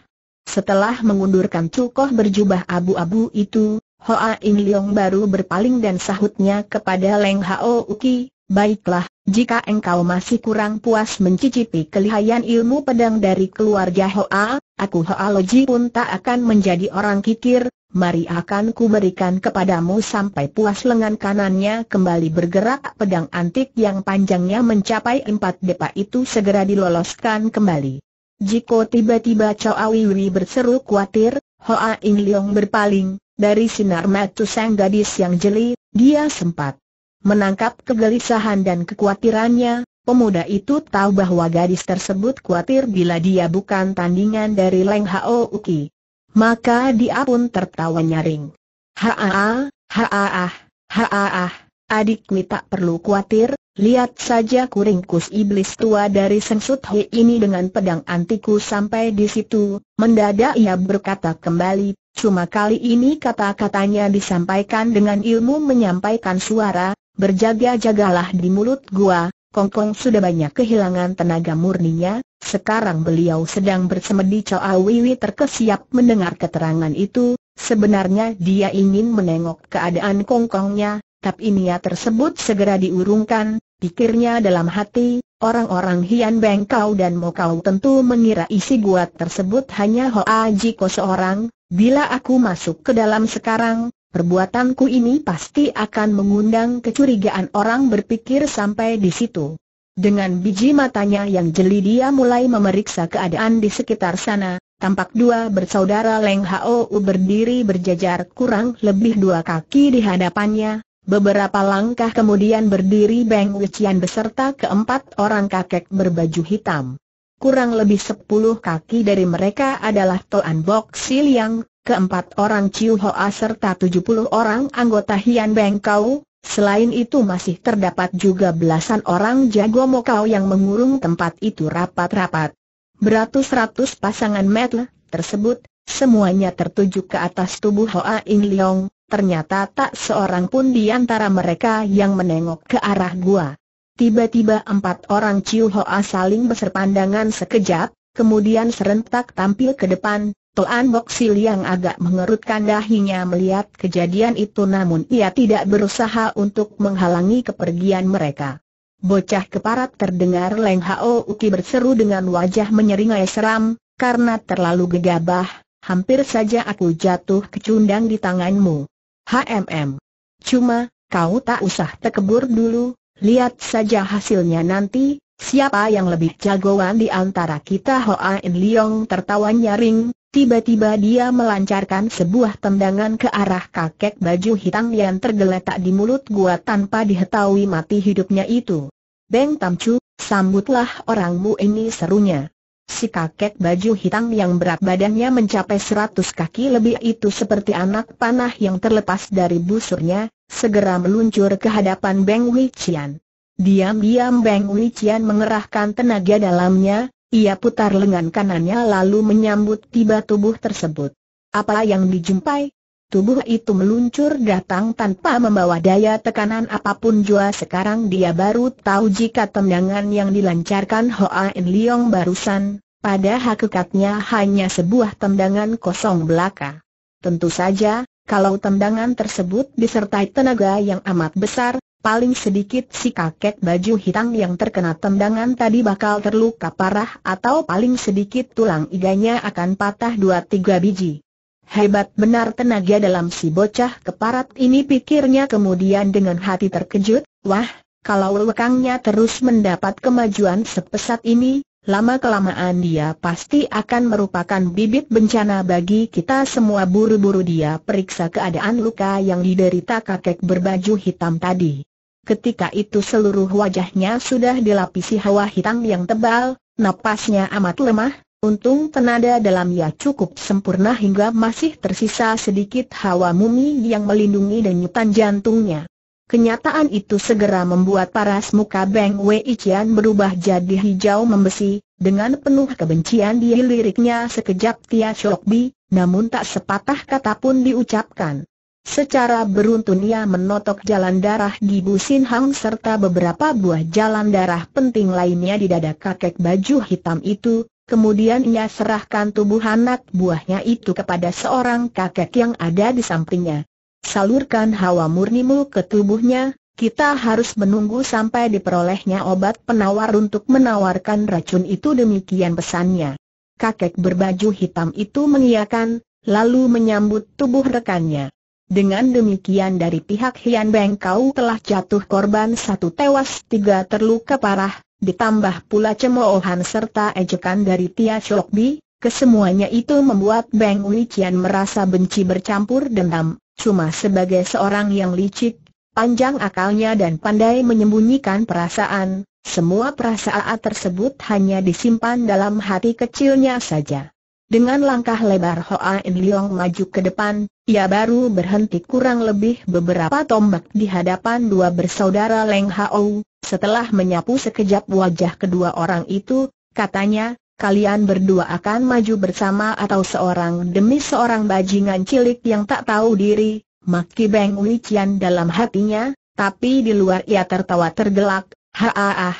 Setelah mengundurkan cukoh berjubah abu-abu itu, Hoa In Leong baru berpaling dan sahutnya kepada Leng Hao Uki, Baiklah, jika engkau masih kurang puas mencicipi kelihayan ilmu pedang dari keluarga Hoa, aku Hoa Loji pun tak akan menjadi orang kikir, mari akan ku berikan kepadamu sampai puas lengan kanannya kembali bergerak pedang antik yang panjangnya mencapai empat depa itu segera diloloskan kembali. Jiko tiba-tiba Chow Awiwi berseru khawatir, Hoa In Leong berpaling, dari sinar mata sang gadis yang jeli, dia sempat menangkap kegelisahan dan kekhawatirannya, pemuda itu tahu bahwa gadis tersebut khawatir bila dia bukan tandingan dari Leng Hao Uki. Maka dia pun tertawa nyaring. Haa, haa, haa, haa, adik mi tak perlu khawatir, Lihat saja kuringkus iblis tua dari Sengsut Hui ini dengan pedang antiku sampai di situ, mendadak ia berkata kembali, cuma kali ini kata-katanya disampaikan dengan ilmu menyampaikan suara, berjaga-jagalah di mulut gua, Kongkong sudah banyak kehilangan tenaga murninya, sekarang beliau sedang bersemedi Choa Wiwi terkesiap mendengar keterangan itu, sebenarnya dia ingin menengok keadaan Kongkongnya, tapi niat tersebut segera diurungkan, Pikirnya dalam hati, orang-orang Hian Beng Kau dan Mo Kau tentu mengira isi gua tersebut hanya Hoa Jiko seorang, bila aku masuk ke dalam sekarang, perbuatanku ini pasti akan mengundang kecurigaan orang berpikir sampai di situ. Dengan biji matanya yang jeli dia mulai memeriksa keadaan di sekitar sana, tampak dua bersaudara Leng Hao berdiri berjajar kurang lebih dua kaki di hadapannya, Beberapa langkah kemudian berdiri Beng Wichian beserta keempat orang kakek berbaju hitam. Kurang lebih sepuluh kaki dari mereka adalah Toan Bok Siliang, keempat orang Ciu Hoa serta tujuh puluh orang anggota Hian Beng Kau. Selain itu masih terdapat juga belasan orang jago Mokau yang mengurung tempat itu rapat-rapat. Beratus-ratus pasangan metle tersebut, semuanya tertuju ke atas tubuh Hoa In Leong, ternyata tak seorang pun di antara mereka yang menengok ke arah gua. Tiba-tiba empat orang Ciu Hoa saling berserpandangan sekejap, kemudian serentak tampil ke depan, Toan Bok yang agak mengerutkan dahinya melihat kejadian itu namun ia tidak berusaha untuk menghalangi kepergian mereka. Bocah keparat terdengar Leng Hao Uki berseru dengan wajah menyeringai seram, karena terlalu gegabah, hampir saja aku jatuh kecundang di tanganmu. HMM. Cuma, kau tak usah tekebur dulu, lihat saja hasilnya nanti, siapa yang lebih jagoan di antara kita Hoa In Leong tertawa nyaring, tiba-tiba dia melancarkan sebuah tendangan ke arah kakek baju hitam yang tergeletak di mulut gua tanpa dihetaui mati hidupnya itu. Beng Chu, sambutlah orangmu ini serunya. Si kakek baju hitam yang berat badannya mencapai seratus kaki lebih itu seperti anak panah yang terlepas dari busurnya, segera meluncur ke hadapan Beng Wichian. Diam-diam Beng Wichian mengerahkan tenaga dalamnya, ia putar lengan kanannya lalu menyambut tiba tubuh tersebut. Apa yang dijumpai? Tubuh itu meluncur datang tanpa membawa daya tekanan apapun jua sekarang dia baru tahu jika tendangan yang dilancarkan Hoa En Leong barusan, pada hakikatnya hanya sebuah tendangan kosong belaka. Tentu saja, kalau tendangan tersebut disertai tenaga yang amat besar, paling sedikit si kakek baju hitam yang terkena tendangan tadi bakal terluka parah atau paling sedikit tulang iganya akan patah dua tiga biji. Hebat benar tenaga dalam si bocah keparat ini pikirnya kemudian dengan hati terkejut, wah, kalau lekangnya terus mendapat kemajuan sepesat ini, lama-kelamaan dia pasti akan merupakan bibit bencana bagi kita semua buru-buru dia periksa keadaan luka yang diderita kakek berbaju hitam tadi. Ketika itu seluruh wajahnya sudah dilapisi hawa hitam yang tebal, napasnya amat lemah, Untung tenaga dalamnya cukup sempurna hingga masih tersisa sedikit hawa mumi yang melindungi denyutan jantungnya. Kenyataan itu segera membuat paras muka Beng Wei Qian berubah jadi hijau membesi, dengan penuh kebencian dia liriknya sekejap Tia Chok Bi, namun tak sepatah kata pun diucapkan. Secara beruntun ia menotok jalan darah di Busin Hang serta beberapa buah jalan darah penting lainnya di dada kakek baju hitam itu, Kemudian ia serahkan tubuh anak buahnya itu kepada seorang kakek yang ada di sampingnya. Salurkan hawa murnimu ke tubuhnya, kita harus menunggu sampai diperolehnya obat penawar untuk menawarkan racun itu demikian pesannya. Kakek berbaju hitam itu mengiakan, lalu menyambut tubuh rekannya. Dengan demikian dari pihak Hian Beng kau telah jatuh korban satu tewas tiga terluka parah, Ditambah pula cemoohan serta ejekan dari Tia Chokbi, kesemuanya itu membuat Beng Qian merasa benci bercampur dendam, cuma sebagai seorang yang licik, panjang akalnya dan pandai menyembunyikan perasaan, semua perasaan tersebut hanya disimpan dalam hati kecilnya saja. Dengan langkah lebar Hoa In Leong maju ke depan, ia baru berhenti kurang lebih beberapa tombak di hadapan dua bersaudara Leng Hao. Setelah menyapu sekejap wajah kedua orang itu, katanya, kalian berdua akan maju bersama atau seorang demi seorang bajingan cilik yang tak tahu diri, Maki Beng Wichian dalam hatinya, tapi di luar ia tertawa tergelak, ha haaah,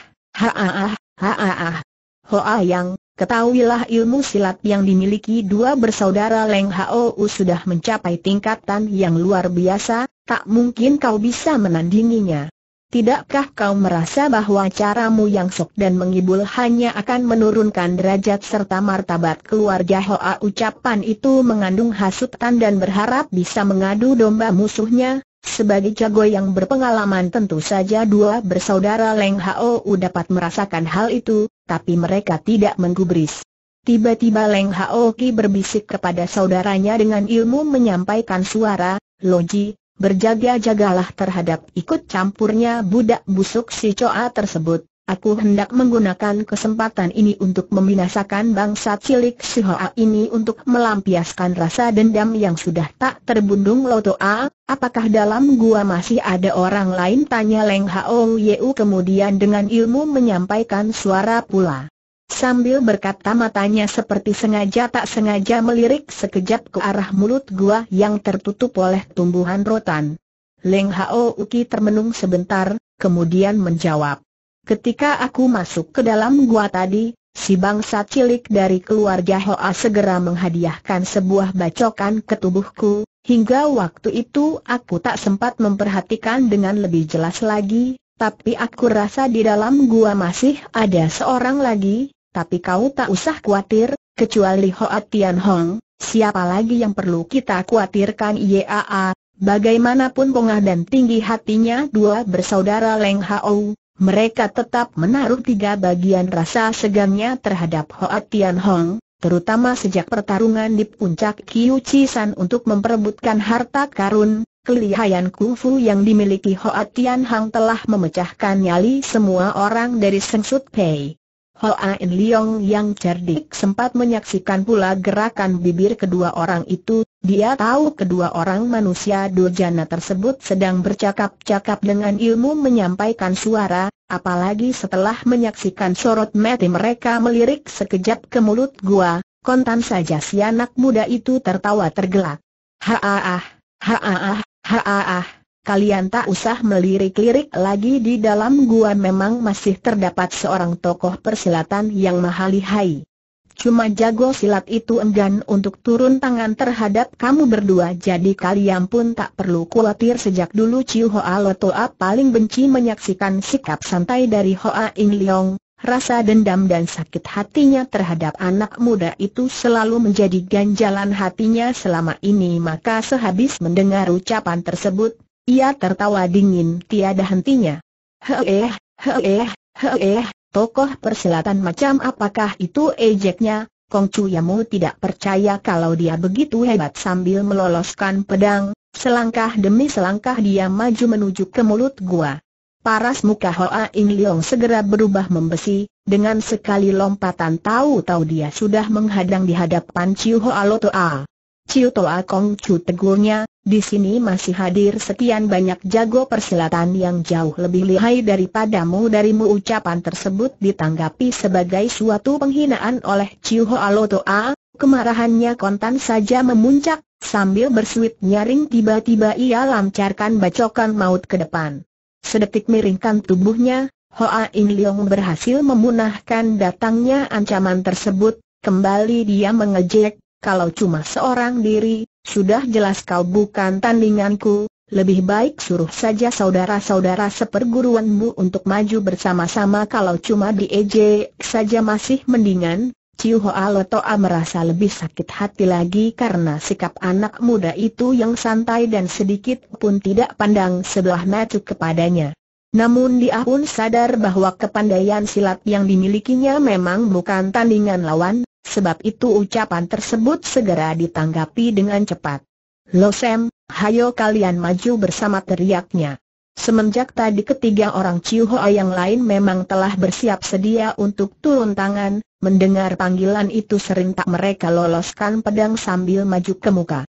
haaah. Hoa yang, Ketahuilah ilmu silat yang dimiliki dua bersaudara Leng Hou sudah mencapai tingkatan yang luar biasa, tak mungkin kau bisa menandinginya. Tidakkah kau merasa bahwa caramu yang sok dan mengibul hanya akan menurunkan derajat serta martabat keluarga Hoa? Ucapan itu mengandung hasutan dan berharap bisa mengadu domba musuhnya, sebagai jago yang berpengalaman tentu saja dua bersaudara Leng Hao u dapat merasakan hal itu, tapi mereka tidak menggubris. Tiba-tiba Leng Hao Ki berbisik kepada saudaranya dengan ilmu menyampaikan suara, Loji, berjaga-jagalah terhadap ikut campurnya budak busuk si Coa tersebut. Aku hendak menggunakan kesempatan ini untuk membinasakan bangsa cilik Hoa ini untuk melampiaskan rasa dendam yang sudah tak terbendung Lotoa, apakah dalam gua masih ada orang lain tanya Leng Hao Yeu kemudian dengan ilmu menyampaikan suara pula. Sambil berkata matanya seperti sengaja tak sengaja melirik sekejap ke arah mulut gua yang tertutup oleh tumbuhan rotan. Leng Hao Uki termenung sebentar, kemudian menjawab. Ketika aku masuk ke dalam gua tadi, si bangsa cilik dari keluarga Hoa segera menghadiahkan sebuah bacokan ke tubuhku, hingga waktu itu aku tak sempat memperhatikan dengan lebih jelas lagi, tapi aku rasa di dalam gua masih ada seorang lagi, tapi kau tak usah khawatir, kecuali Hoa Tian Hong, siapa lagi yang perlu kita khawatirkan IAA, Bagaimanapun pongah dan tinggi hatinya dua bersaudara Leng Hao, mereka tetap menaruh tiga bagian rasa segannya terhadap Hoa Tian Hong, terutama sejak pertarungan di puncak Kiu Chi San untuk memperebutkan harta karun, kelihayan kungfu yang dimiliki Hoa Tian Hong telah memecahkan nyali semua orang dari Seng Sut Pei. Hoain Liong yang cerdik sempat menyaksikan pula gerakan bibir kedua orang itu, dia tahu kedua orang manusia durjana tersebut sedang bercakap-cakap dengan ilmu menyampaikan suara, apalagi setelah menyaksikan sorot mati mereka melirik sekejap ke mulut gua, kontan saja si anak muda itu tertawa tergelak. Haaah, haaah, haaah, kalian tak usah melirik-lirik lagi di dalam gua memang masih terdapat seorang tokoh persilatan yang mahalihai. Cuma jago silat itu enggan untuk turun tangan terhadap kamu berdua jadi kalian pun tak perlu khawatir sejak dulu Ciu Hoa Lotoa paling benci menyaksikan sikap santai dari Hoa In Leong. Rasa dendam dan sakit hatinya terhadap anak muda itu selalu menjadi ganjalan hatinya selama ini maka sehabis mendengar ucapan tersebut, ia tertawa dingin tiada hentinya. Heeh, heeh, heeh, tokoh persilatan macam apakah itu ejeknya? Kong Chu Yamu tidak percaya kalau dia begitu hebat sambil meloloskan pedang, selangkah demi selangkah dia maju menuju ke mulut gua. Paras muka Hoa In Leong segera berubah membesi, dengan sekali lompatan tahu-tahu dia sudah menghadang di hadapan Chiu Hoa Toa. Chiu Toa Kong Chu tegurnya, di sini masih hadir sekian banyak jago persilatan yang jauh lebih lihai daripadamu darimu ucapan tersebut ditanggapi sebagai suatu penghinaan oleh Chiu Alotoa. kemarahannya kontan saja memuncak, sambil bersuit nyaring tiba-tiba ia lancarkan bacokan maut ke depan. Sedetik miringkan tubuhnya, Hoa In Leong berhasil memunahkan datangnya ancaman tersebut, kembali dia mengejek, kalau cuma seorang diri, sudah jelas kau bukan tandinganku, lebih baik suruh saja saudara-saudara seperguruanmu untuk maju bersama-sama kalau cuma diejek saja masih mendingan, Ciu Hoa Lotoa merasa lebih sakit hati lagi karena sikap anak muda itu yang santai dan sedikit pun tidak pandang sebelah mata kepadanya. Namun dia pun sadar bahwa kepandaian silat yang dimilikinya memang bukan tandingan lawan, sebab itu ucapan tersebut segera ditanggapi dengan cepat. Lo Sam, hayo kalian maju bersama teriaknya. Semenjak tadi ketiga orang Ciu Hoa yang lain memang telah bersiap sedia untuk turun tangan, mendengar panggilan itu serintak mereka loloskan pedang sambil maju ke muka.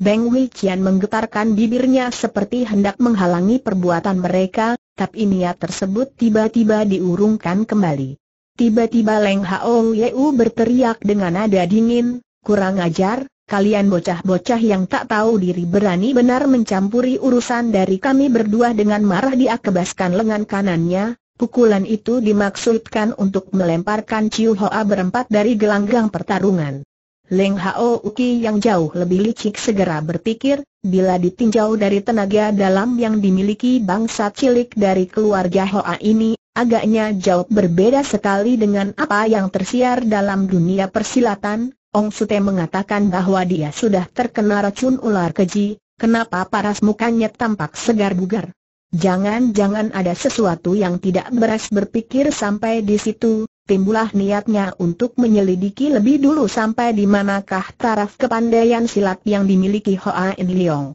Beng Wei Qian menggetarkan bibirnya seperti hendak menghalangi perbuatan mereka, tapi niat tersebut tiba-tiba diurungkan kembali. Tiba-tiba Leng Hao Yeu berteriak dengan nada dingin, kurang ajar, kalian bocah-bocah yang tak tahu diri berani benar mencampuri urusan dari kami berdua dengan marah diakebaskan lengan kanannya, pukulan itu dimaksudkan untuk melemparkan Ciu Hoa berempat dari gelanggang pertarungan. Leng Hao Uki yang jauh lebih licik segera berpikir, bila ditinjau dari tenaga dalam yang dimiliki bangsa cilik dari keluarga Hoa ini, agaknya jauh berbeda sekali dengan apa yang tersiar dalam dunia persilatan. Ong Sute mengatakan bahwa dia sudah terkena racun ular keji, kenapa paras mukanya tampak segar bugar. Jangan-jangan ada sesuatu yang tidak beres berpikir sampai di situ, timbulah niatnya untuk menyelidiki lebih dulu sampai di manakah taraf kepandaian silat yang dimiliki Hoa In Leong.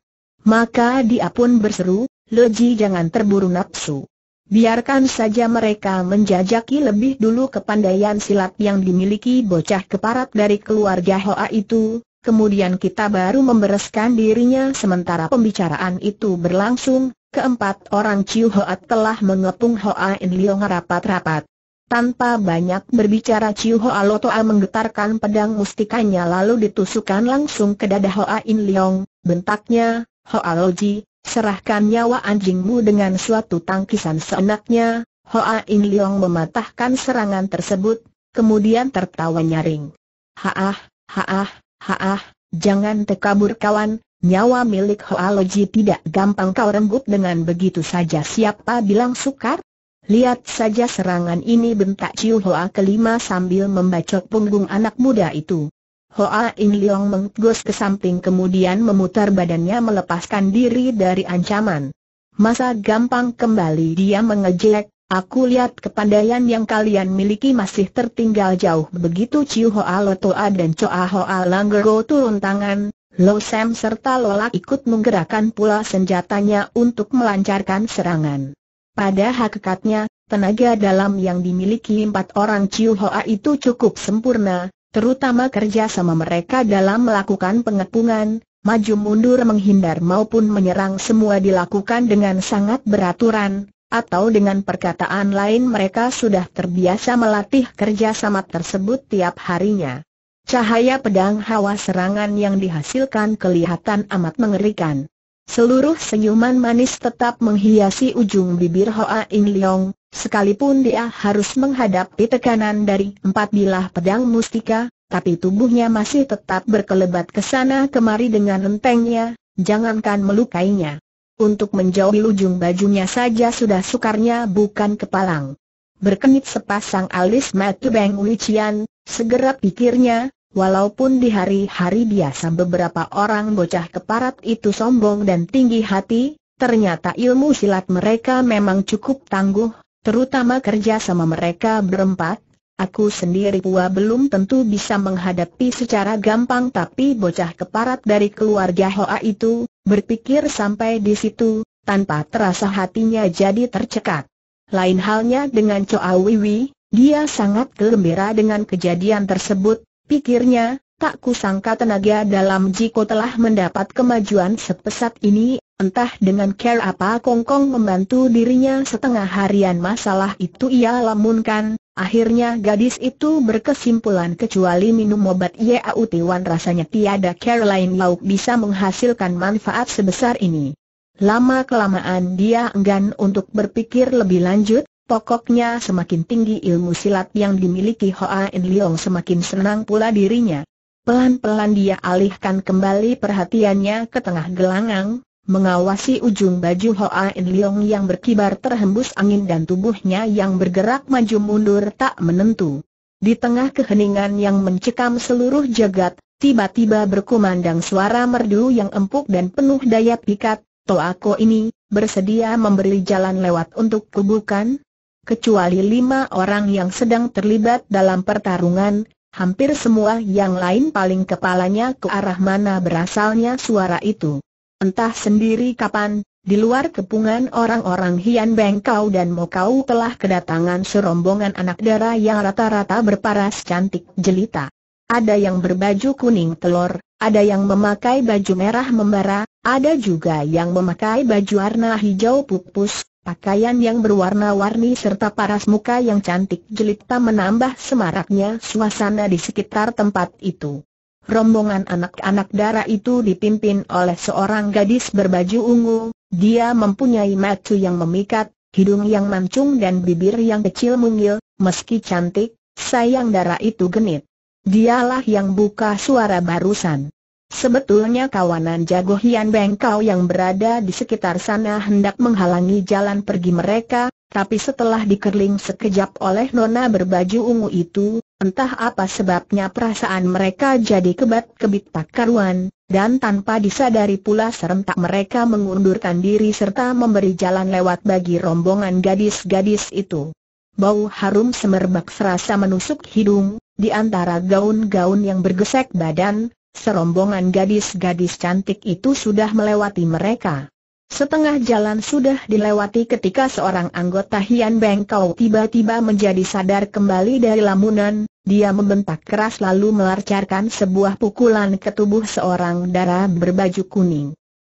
Maka dia pun berseru, Loji jangan terburu nafsu. Biarkan saja mereka menjajaki lebih dulu kepandaian silat yang dimiliki bocah keparat dari keluarga Hoa itu, kemudian kita baru membereskan dirinya sementara pembicaraan itu berlangsung, keempat orang Ciu Hoa telah mengepung Hoa In Leong rapat-rapat. Tanpa banyak berbicara Chiu Hoa Toa menggetarkan pedang mustikanya lalu ditusukkan langsung ke dada Hoa In Leong, bentaknya, Hoa Loji, serahkan nyawa anjingmu dengan suatu tangkisan seenaknya, Hoa In Leong mematahkan serangan tersebut, kemudian tertawa nyaring. Haah, haah, haah, jangan tekabur kawan, nyawa milik Hoa Loji tidak gampang kau renggut dengan begitu saja siapa bilang sukar? Lihat saja serangan ini bentak Chiu Hoa kelima sambil membacok punggung anak muda itu. Hoa In Leong menggos ke samping kemudian memutar badannya melepaskan diri dari ancaman. Masa gampang kembali dia mengejek, aku lihat kepandaian yang kalian miliki masih tertinggal jauh begitu Chiu Hoa Lotoa dan Choa Hoa Langgero turun tangan, Lo Sam serta Lola ikut menggerakkan pula senjatanya untuk melancarkan serangan. Pada hakikatnya, tenaga dalam yang dimiliki empat orang Chiu Hoa itu cukup sempurna, terutama kerja sama mereka dalam melakukan pengepungan, maju mundur menghindar maupun menyerang semua dilakukan dengan sangat beraturan, atau dengan perkataan lain mereka sudah terbiasa melatih kerja sama tersebut tiap harinya. Cahaya pedang hawa serangan yang dihasilkan kelihatan amat mengerikan. Seluruh senyuman manis tetap menghiasi ujung bibir Hoa In Leong, sekalipun dia harus menghadapi tekanan dari empat bilah pedang mustika, tapi tubuhnya masih tetap berkelebat ke sana kemari dengan entengnya, jangankan melukainya. Untuk menjauhi ujung bajunya saja sudah sukarnya bukan kepalang. Berkenit sepasang alis Matu Beng Wician, segera pikirnya, Walaupun di hari-hari biasa beberapa orang bocah keparat itu sombong dan tinggi hati, ternyata ilmu silat mereka memang cukup tangguh, terutama kerja sama mereka berempat. Aku sendiri pula belum tentu bisa menghadapi secara gampang tapi bocah keparat dari keluarga Hoa itu, berpikir sampai di situ, tanpa terasa hatinya jadi tercekat. Lain halnya dengan Choa Wiwi, dia sangat gembira dengan kejadian tersebut, Pikirnya, tak kusangka tenaga dalam Jiko telah mendapat kemajuan sepesat ini, entah dengan care apa Kongkong membantu dirinya setengah harian masalah itu ia lamunkan, akhirnya gadis itu berkesimpulan kecuali minum obat Yau Tiwan rasanya tiada care lain lauk bisa menghasilkan manfaat sebesar ini. Lama kelamaan dia enggan untuk berpikir lebih lanjut, Pokoknya semakin tinggi ilmu silat yang dimiliki Hoa In Leong semakin senang pula dirinya. Pelan-pelan dia alihkan kembali perhatiannya ke tengah gelanggang, mengawasi ujung baju Hoa In Leong yang berkibar terhembus angin dan tubuhnya yang bergerak maju mundur tak menentu. Di tengah keheningan yang mencekam seluruh jagat, tiba-tiba berkumandang suara merdu yang empuk dan penuh daya pikat, Toako ini, bersedia memberi jalan lewat untuk tubuhkan kecuali lima orang yang sedang terlibat dalam pertarungan, hampir semua yang lain paling kepalanya ke arah mana berasalnya suara itu. Entah sendiri kapan, di luar kepungan orang-orang Hian Bengkau dan Mokau telah kedatangan serombongan anak dara yang rata-rata berparas cantik jelita. Ada yang berbaju kuning telur, ada yang memakai baju merah membara, ada juga yang memakai baju warna hijau pupus, Pakaian yang berwarna-warni serta paras muka yang cantik jelita menambah semaraknya suasana di sekitar tempat itu. Rombongan anak-anak darah itu dipimpin oleh seorang gadis berbaju ungu, dia mempunyai mata yang memikat, hidung yang mancung dan bibir yang kecil mungil, meski cantik, sayang darah itu genit. Dialah yang buka suara barusan. Sebetulnya kawanan jago Hian Beng Kau yang berada di sekitar sana hendak menghalangi jalan pergi mereka, tapi setelah dikerling sekejap oleh nona berbaju ungu itu, entah apa sebabnya perasaan mereka jadi kebat-kebit tak karuan, dan tanpa disadari pula serentak mereka mengundurkan diri serta memberi jalan lewat bagi rombongan gadis-gadis itu. Bau harum semerbak serasa menusuk hidung, di antara gaun-gaun yang bergesek badan, Serombongan gadis-gadis cantik itu sudah melewati mereka. Setengah jalan sudah dilewati ketika seorang anggota Hian Bengkau tiba-tiba menjadi sadar kembali dari lamunan, dia membentak keras lalu melancarkan sebuah pukulan ke tubuh seorang darah berbaju kuning.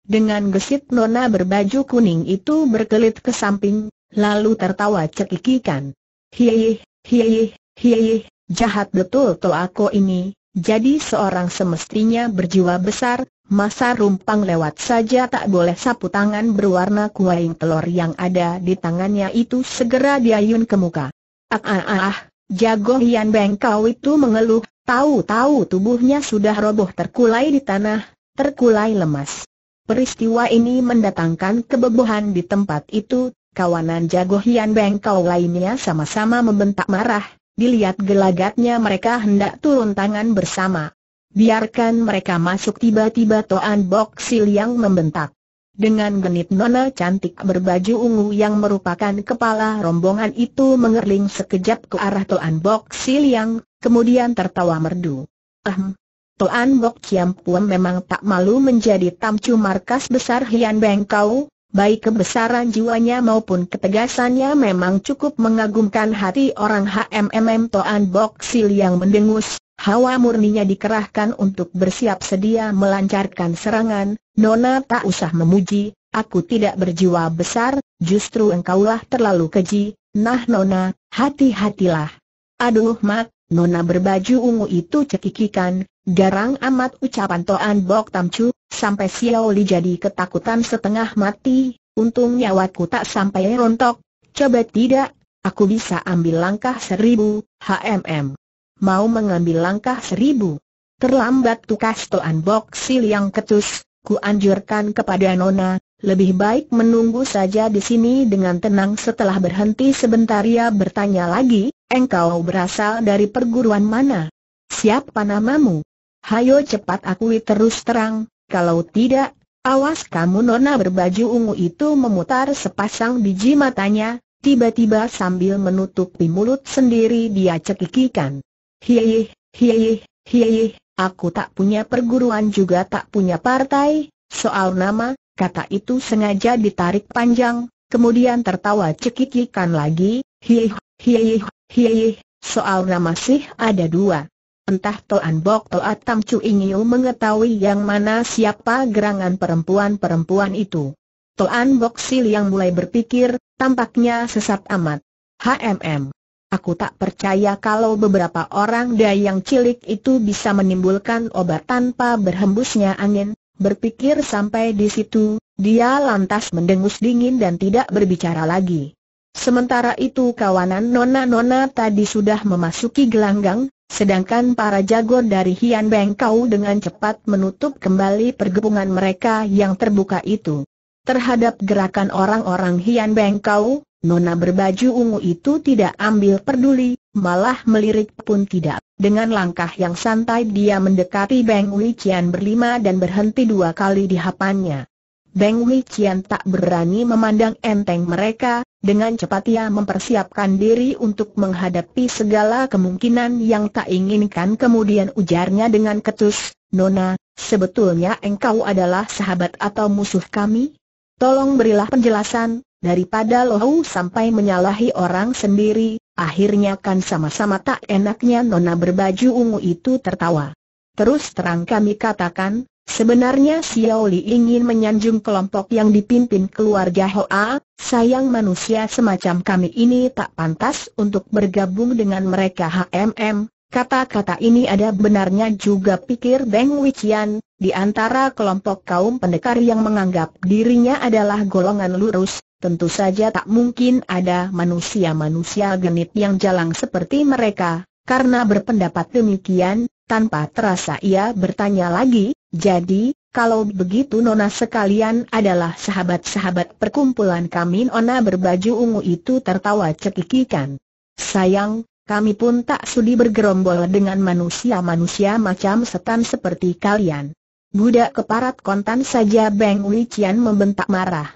Dengan gesit nona berbaju kuning itu berkelit ke samping, lalu tertawa cekikikan. Hiih, hiih, hiih, jahat betul toako ini, jadi seorang semestinya berjiwa besar, masa rumpang lewat saja tak boleh sapu tangan berwarna kuaing telur yang ada di tangannya itu segera diayun ke muka. Ah ah ah, ah jago Hian Beng itu mengeluh, tahu-tahu tubuhnya sudah roboh terkulai di tanah, terkulai lemas. Peristiwa ini mendatangkan kebebohan di tempat itu, kawanan jago Hian Beng lainnya sama-sama membentak marah, dilihat gelagatnya mereka hendak turun tangan bersama. Biarkan mereka masuk tiba-tiba Toan Bok Sil yang membentak. Dengan genit nona cantik berbaju ungu yang merupakan kepala rombongan itu mengerling sekejap ke arah Toan Bok Siliang, kemudian tertawa merdu. Ahem. Toan Bok Kiam Puan memang tak malu menjadi tamcu markas besar Hian Bengkau, Baik kebesaran jiwanya maupun ketegasannya memang cukup mengagumkan hati orang HMMM Toan Sil yang mendengus, hawa murninya dikerahkan untuk bersiap sedia melancarkan serangan, Nona tak usah memuji, aku tidak berjiwa besar, justru engkaulah terlalu keji, nah Nona, hati-hatilah. Aduh mat, Nona berbaju ungu itu cekikikan, garang amat ucapan Toan Bok Tamcu, sampai Xiao Li jadi ketakutan setengah mati, untung nyawaku tak sampai rontok, coba tidak, aku bisa ambil langkah seribu, HMM. Mau mengambil langkah seribu. Terlambat tukas Toan Bok Sil yang ketus, ku anjurkan kepada Nona, lebih baik menunggu saja di sini dengan tenang setelah berhenti sebentar ia bertanya lagi, engkau berasal dari perguruan mana? Siapa namamu? Hayo cepat akui terus terang, kalau tidak, awas kamu nona berbaju ungu itu memutar sepasang biji matanya, tiba-tiba sambil menutupi mulut sendiri dia cekikikan. Hiih, hiih, hiih, aku tak punya perguruan juga tak punya partai, soal nama, kata itu sengaja ditarik panjang, kemudian tertawa cekikikan lagi, hiih, hiih, hiih, soal nama sih ada dua. Entah Toan Bok Toat Tam Chu Ingyu mengetahui yang mana siapa gerangan perempuan-perempuan itu. Toan Bok Sil yang mulai berpikir, tampaknya sesat amat. HMM. Aku tak percaya kalau beberapa orang dayang cilik itu bisa menimbulkan obat tanpa berhembusnya angin, berpikir sampai di situ, dia lantas mendengus dingin dan tidak berbicara lagi. Sementara itu kawanan nona-nona tadi sudah memasuki gelanggang, Sedangkan para jago dari Hian Bengkau dengan cepat menutup kembali pergepungan mereka yang terbuka itu. Terhadap gerakan orang-orang Hian Bengkau. Nona berbaju ungu itu tidak ambil peduli, malah melirik pun tidak. Dengan langkah yang santai dia mendekati Beng Wei Qian berlima dan berhenti dua kali di hapannya. Beng Wei Qian tak berani memandang enteng mereka, dengan cepat ia mempersiapkan diri untuk menghadapi segala kemungkinan yang tak inginkan kemudian ujarnya dengan ketus, Nona, sebetulnya engkau adalah sahabat atau musuh kami? Tolong berilah penjelasan, daripada lohu sampai menyalahi orang sendiri, akhirnya kan sama-sama tak enaknya Nona berbaju ungu itu tertawa. Terus terang kami katakan, Sebenarnya Xiao Li ingin menyanjung kelompok yang dipimpin keluarga Hoa, sayang manusia semacam kami ini tak pantas untuk bergabung dengan mereka HMM. Kata-kata ini ada benarnya juga pikir Beng Wichian, di antara kelompok kaum pendekar yang menganggap dirinya adalah golongan lurus, tentu saja tak mungkin ada manusia-manusia genit yang jalang seperti mereka, karena berpendapat demikian, tanpa terasa ia bertanya lagi, jadi, kalau begitu Nona sekalian adalah sahabat-sahabat perkumpulan kami Nona berbaju ungu itu tertawa cekikikan. Sayang, kami pun tak sudi bergerombol dengan manusia-manusia macam setan seperti kalian. Budak keparat kontan saja Beng Wician membentak marah.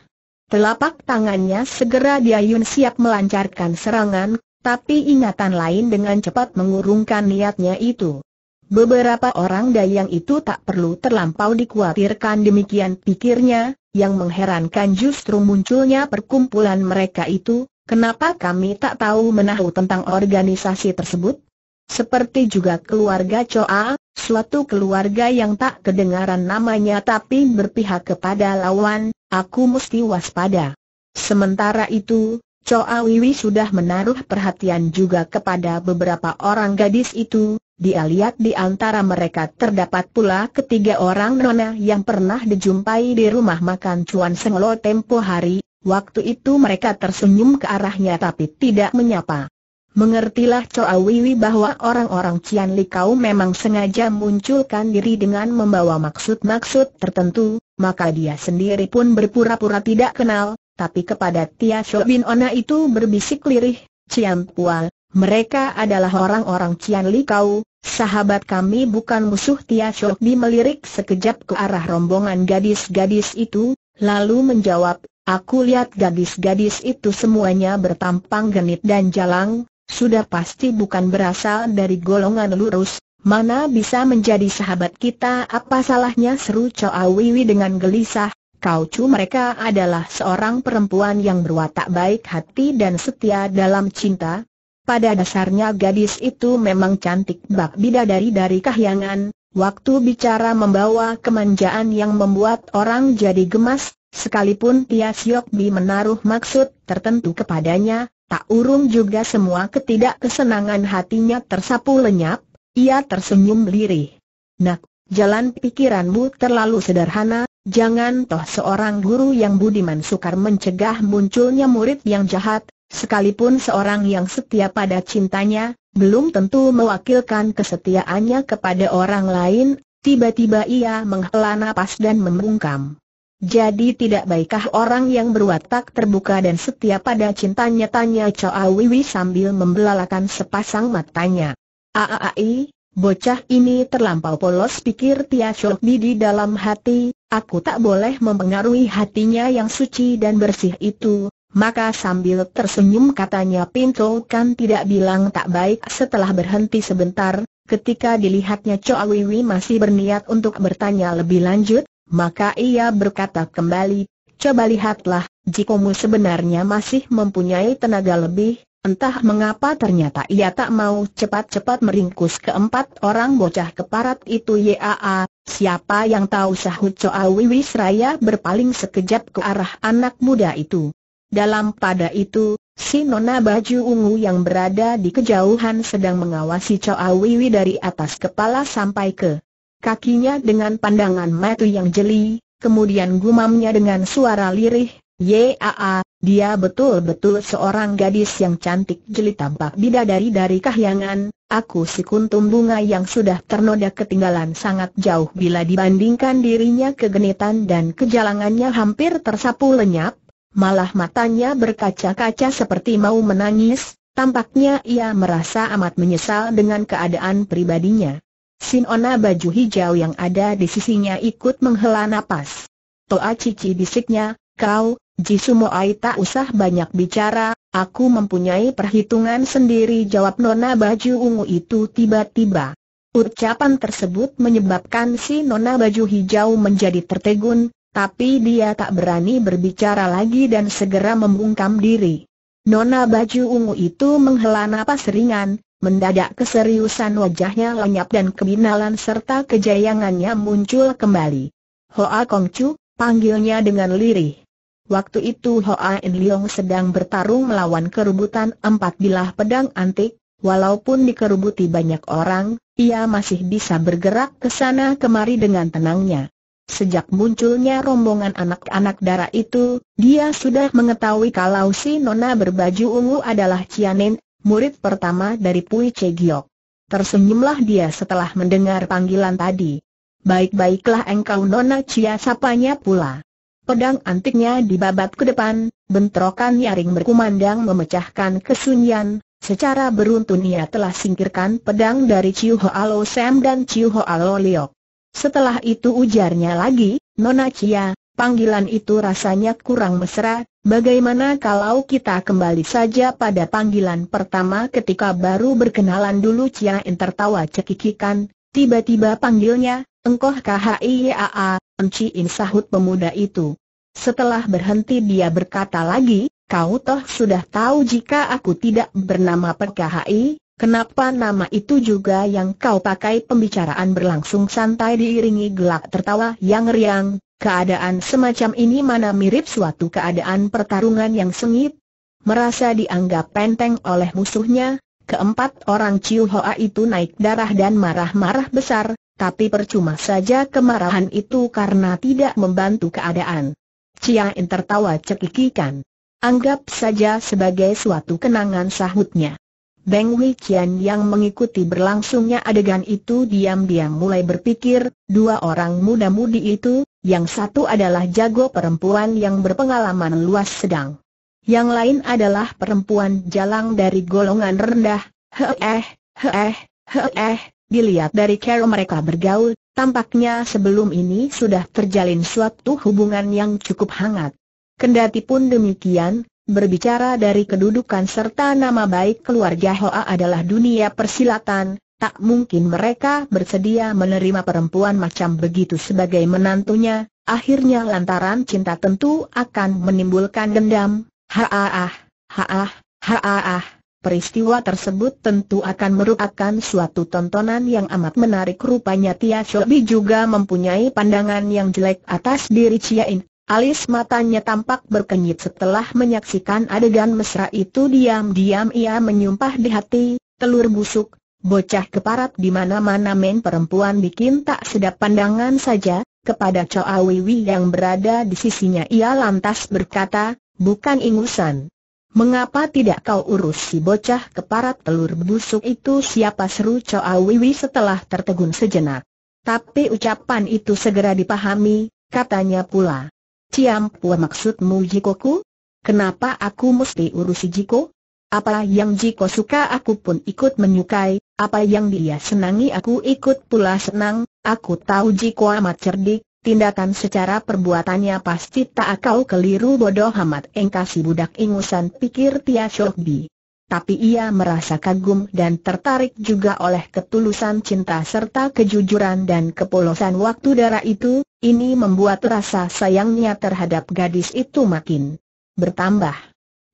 Telapak tangannya segera diayun siap melancarkan serangan, tapi ingatan lain dengan cepat mengurungkan niatnya itu. Beberapa orang dayang itu tak perlu terlampau dikhawatirkan demikian pikirnya, yang mengherankan justru munculnya perkumpulan mereka itu, kenapa kami tak tahu menahu tentang organisasi tersebut? Seperti juga keluarga Choa, suatu keluarga yang tak kedengaran namanya tapi berpihak kepada lawan, aku mesti waspada. Sementara itu, Choa Wiwi sudah menaruh perhatian juga kepada beberapa orang gadis itu, dia lihat di antara mereka terdapat pula ketiga orang nona yang pernah dijumpai di rumah makan Cuan Senglo tempo hari, waktu itu mereka tersenyum ke arahnya tapi tidak menyapa. Mengertilah Choa Wiwi bahwa orang-orang Cian Likau memang sengaja munculkan diri dengan membawa maksud-maksud tertentu, maka dia sendiri pun berpura-pura tidak kenal, tapi kepada Tia Shou Bin Ona itu berbisik lirih, Cian Pual, mereka adalah orang-orang Cian Likau, Sahabat kami bukan musuh Tia Chok Di melirik sekejap ke arah rombongan gadis-gadis itu, lalu menjawab, aku lihat gadis-gadis itu semuanya bertampang genit dan jalang, sudah pasti bukan berasal dari golongan lurus, mana bisa menjadi sahabat kita apa salahnya seru Choa Wiwi dengan gelisah, Kau cu mereka adalah seorang perempuan yang berwatak baik hati dan setia dalam cinta, pada dasarnya gadis itu memang cantik bak bidadari dari kahyangan, waktu bicara membawa kemanjaan yang membuat orang jadi gemas, sekalipun Tia Siok Bi menaruh maksud tertentu kepadanya, tak urung juga semua ketidakkesenangan hatinya tersapu lenyap, ia tersenyum lirih. Nak, jalan pikiranmu terlalu sederhana, jangan toh seorang guru yang budiman sukar mencegah munculnya murid yang jahat, Sekalipun seorang yang setia pada cintanya, belum tentu mewakilkan kesetiaannya kepada orang lain, tiba-tiba ia menghela napas dan membungkam. Jadi tidak baikkah orang yang berwatak terbuka dan setia pada cintanya tanya Choa Wiwi sambil membelalakan sepasang matanya. Aai, bocah ini terlampau polos pikir Tia Chok Bi di dalam hati, aku tak boleh mempengaruhi hatinya yang suci dan bersih itu, maka sambil tersenyum katanya Pinto kan tidak bilang tak baik setelah berhenti sebentar, ketika dilihatnya Choa Wiwi masih berniat untuk bertanya lebih lanjut, maka ia berkata kembali, coba lihatlah, jikomu sebenarnya masih mempunyai tenaga lebih, entah mengapa ternyata ia tak mau cepat-cepat meringkus keempat orang bocah keparat itu YAA, siapa yang tahu sahut Choa Wiwi seraya berpaling sekejap ke arah anak muda itu. Dalam pada itu, si nona baju ungu yang berada di kejauhan sedang mengawasi Choa Awiwi dari atas kepala sampai ke kakinya dengan pandangan mata yang jeli, kemudian gumamnya dengan suara lirih, Yaa, dia betul-betul seorang gadis yang cantik jeli tampak bidadari dari kahyangan, aku si kuntum bunga yang sudah ternoda ketinggalan sangat jauh bila dibandingkan dirinya kegenitan dan kejalangannya hampir tersapu lenyap, Malah matanya berkaca-kaca seperti mau menangis, tampaknya ia merasa amat menyesal dengan keadaan pribadinya. Sinona baju hijau yang ada di sisinya ikut menghela napas. Toa Cici bisiknya, kau, Jisumo Ai tak usah banyak bicara, aku mempunyai perhitungan sendiri jawab Nona baju ungu itu tiba-tiba. Ucapan tersebut menyebabkan si Nona baju hijau menjadi tertegun, tapi dia tak berani berbicara lagi dan segera membungkam diri. Nona baju ungu itu menghela napas ringan, mendadak keseriusan wajahnya lenyap dan kebinalan serta kejayangannya muncul kembali. Hoa Chu, panggilnya dengan lirih. Waktu itu Hoa In Leong sedang bertarung melawan kerubutan empat bilah pedang antik, Walaupun dikerubuti banyak orang, ia masih bisa bergerak ke sana kemari dengan tenangnya. Sejak munculnya rombongan anak-anak darah itu, dia sudah mengetahui kalau si Nona berbaju ungu adalah Cianen, murid pertama dari Pui Cegiok. Tersenyumlah dia setelah mendengar panggilan tadi. Baik-baiklah engkau Nona Cia sapanya pula. Pedang antiknya dibabat ke depan, bentrokan nyaring berkumandang memecahkan kesunyian, secara beruntun ia telah singkirkan pedang dari Chiu Ho Alo Sam dan Chiu Ho Alo Liok. Setelah itu ujarnya lagi, Nona Cia, panggilan itu rasanya kurang mesra, bagaimana kalau kita kembali saja pada panggilan pertama ketika baru berkenalan dulu Cia In tertawa cekikikan, tiba-tiba panggilnya, Engkoh KHIAA, Enci In sahut pemuda itu. Setelah berhenti dia berkata lagi, kau toh sudah tahu jika aku tidak bernama PKHI, Kenapa nama itu juga yang kau pakai pembicaraan berlangsung santai diiringi gelak tertawa yang riang, keadaan semacam ini mana mirip suatu keadaan pertarungan yang sengit? Merasa dianggap penteng oleh musuhnya, keempat orang Ciu Hoa itu naik darah dan marah-marah besar, tapi percuma saja kemarahan itu karena tidak membantu keadaan. Cia In tertawa cekikikan. Anggap saja sebagai suatu kenangan sahutnya. Beng Wikian yang mengikuti berlangsungnya adegan itu diam-diam mulai berpikir, dua orang muda-mudi itu, yang satu adalah jago perempuan yang berpengalaman luas sedang. Yang lain adalah perempuan jalang dari golongan rendah, heeh, heeh, heeh, dilihat dari cara mereka bergaul, tampaknya sebelum ini sudah terjalin suatu hubungan yang cukup hangat. Kendati pun demikian, berbicara dari kedudukan serta nama baik keluarga Hoa adalah dunia persilatan, tak mungkin mereka bersedia menerima perempuan macam begitu sebagai menantunya, akhirnya lantaran cinta tentu akan menimbulkan dendam, haaah, haaah, haaah. Peristiwa tersebut tentu akan merupakan suatu tontonan yang amat menarik rupanya Tia Shobi juga mempunyai pandangan yang jelek atas diri Ciain Alis matanya tampak berkenyit setelah menyaksikan adegan mesra itu diam-diam ia menyumpah di hati, telur busuk, bocah keparat di mana-mana men perempuan bikin tak sedap pandangan saja, kepada Choa Wiwi yang berada di sisinya ia lantas berkata, bukan ingusan. Mengapa tidak kau urus si bocah keparat telur busuk itu siapa seru Choa Wiwi setelah tertegun sejenak. Tapi ucapan itu segera dipahami, katanya pula. Ciam, Pua maksudmu Jikoku? Kenapa aku mesti urusi Jiko? Apa yang Jiko suka aku pun ikut menyukai, apa yang dia senangi aku ikut pula senang, aku tahu Jiko amat cerdik, tindakan secara perbuatannya pasti tak kau keliru bodoh amat engkasi budak ingusan pikir Tia Shokbi. Tapi ia merasa kagum dan tertarik juga oleh ketulusan cinta serta kejujuran dan kepolosan waktu darah itu, ini membuat rasa sayangnya terhadap gadis itu makin bertambah.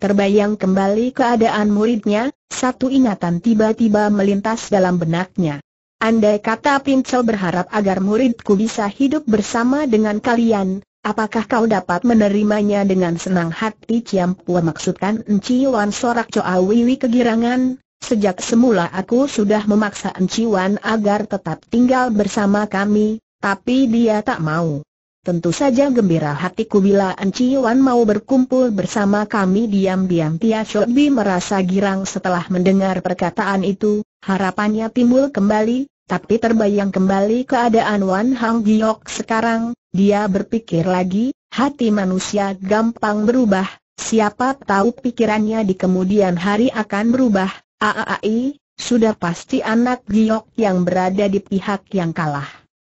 Terbayang kembali keadaan muridnya, satu ingatan tiba-tiba melintas dalam benaknya. Andai kata Pincel berharap agar muridku bisa hidup bersama dengan kalian, apakah kau dapat menerimanya dengan senang hati Ciam Pua maksudkan Enci Wan sorak Coa Wiwi kegirangan, sejak semula aku sudah memaksa Enci Wan agar tetap tinggal bersama kami, tapi dia tak mau. Tentu saja gembira hatiku bila Enci Wan mau berkumpul bersama kami diam-diam Tia Shobi merasa girang setelah mendengar perkataan itu, harapannya timbul kembali, tapi terbayang kembali keadaan Wan Hang Giok sekarang, dia berpikir lagi, hati manusia gampang berubah, siapa tahu pikirannya di kemudian hari akan berubah, Aaai, sudah pasti anak Giok yang berada di pihak yang kalah.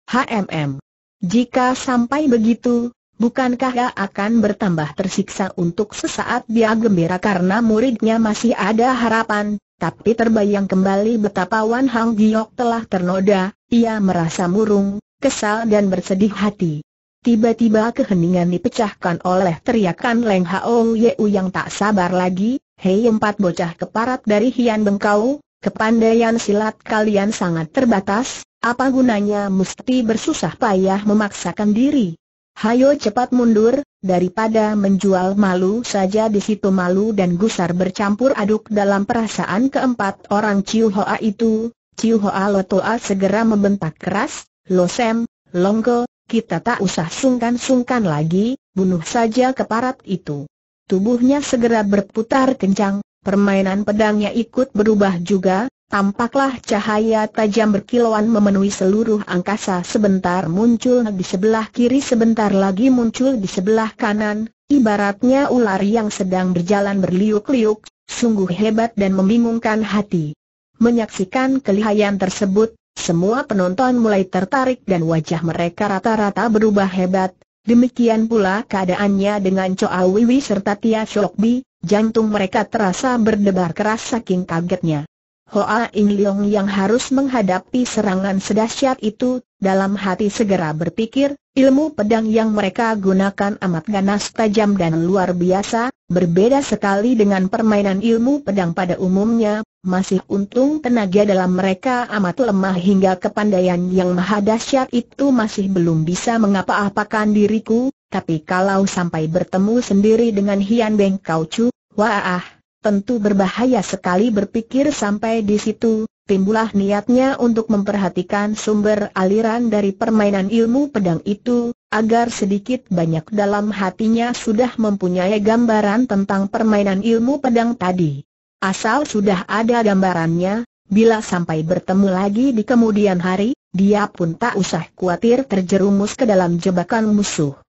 HMM. Jika sampai begitu, bukankah ia akan bertambah tersiksa untuk sesaat dia gembira karena muridnya masih ada harapan, tapi terbayang kembali betapa Wan Hang Giok telah ternoda, ia merasa murung, kesal dan bersedih hati. Tiba-tiba keheningan dipecahkan oleh teriakan Leng Hao Yeu yang tak sabar lagi, Hei empat bocah keparat dari Hian Bengkau, Kepandaian silat kalian sangat terbatas, apa gunanya mesti bersusah payah memaksakan diri? Hayo cepat mundur, daripada menjual malu saja di situ malu dan gusar bercampur aduk dalam perasaan keempat orang Ciu Hoa itu. Ciu Hoa Lotoa segera membentak keras, Lo Sem, Longko, kita tak usah sungkan-sungkan lagi, bunuh saja keparat itu. Tubuhnya segera berputar kencang, Permainan pedangnya ikut berubah juga, tampaklah cahaya tajam berkilauan memenuhi seluruh angkasa sebentar muncul di sebelah kiri sebentar lagi muncul di sebelah kanan, ibaratnya ular yang sedang berjalan berliuk-liuk, sungguh hebat dan membingungkan hati. Menyaksikan kelihayan tersebut, semua penonton mulai tertarik dan wajah mereka rata-rata berubah hebat, demikian pula keadaannya dengan Choa Wiwi serta Tia Shokbi, Jantung mereka terasa berdebar keras saking kagetnya. Hoa In Leong yang harus menghadapi serangan sedahsyat itu, dalam hati segera berpikir, ilmu pedang yang mereka gunakan amat ganas tajam dan luar biasa, berbeda sekali dengan permainan ilmu pedang pada umumnya, masih untung tenaga dalam mereka amat lemah hingga kepandaian yang maha dahsyat itu masih belum bisa mengapa-apakan diriku, tapi kalau sampai bertemu sendiri dengan Hian Beng Kau Chu, wah, tentu berbahaya sekali berpikir sampai di situ, timbulah niatnya untuk memperhatikan sumber aliran dari permainan ilmu pedang itu, agar sedikit banyak dalam hatinya sudah mempunyai gambaran tentang permainan ilmu pedang tadi. Asal sudah ada gambarannya, bila sampai bertemu lagi di kemudian hari, dia pun tak usah khawatir terjerumus ke dalam jebakan musuh.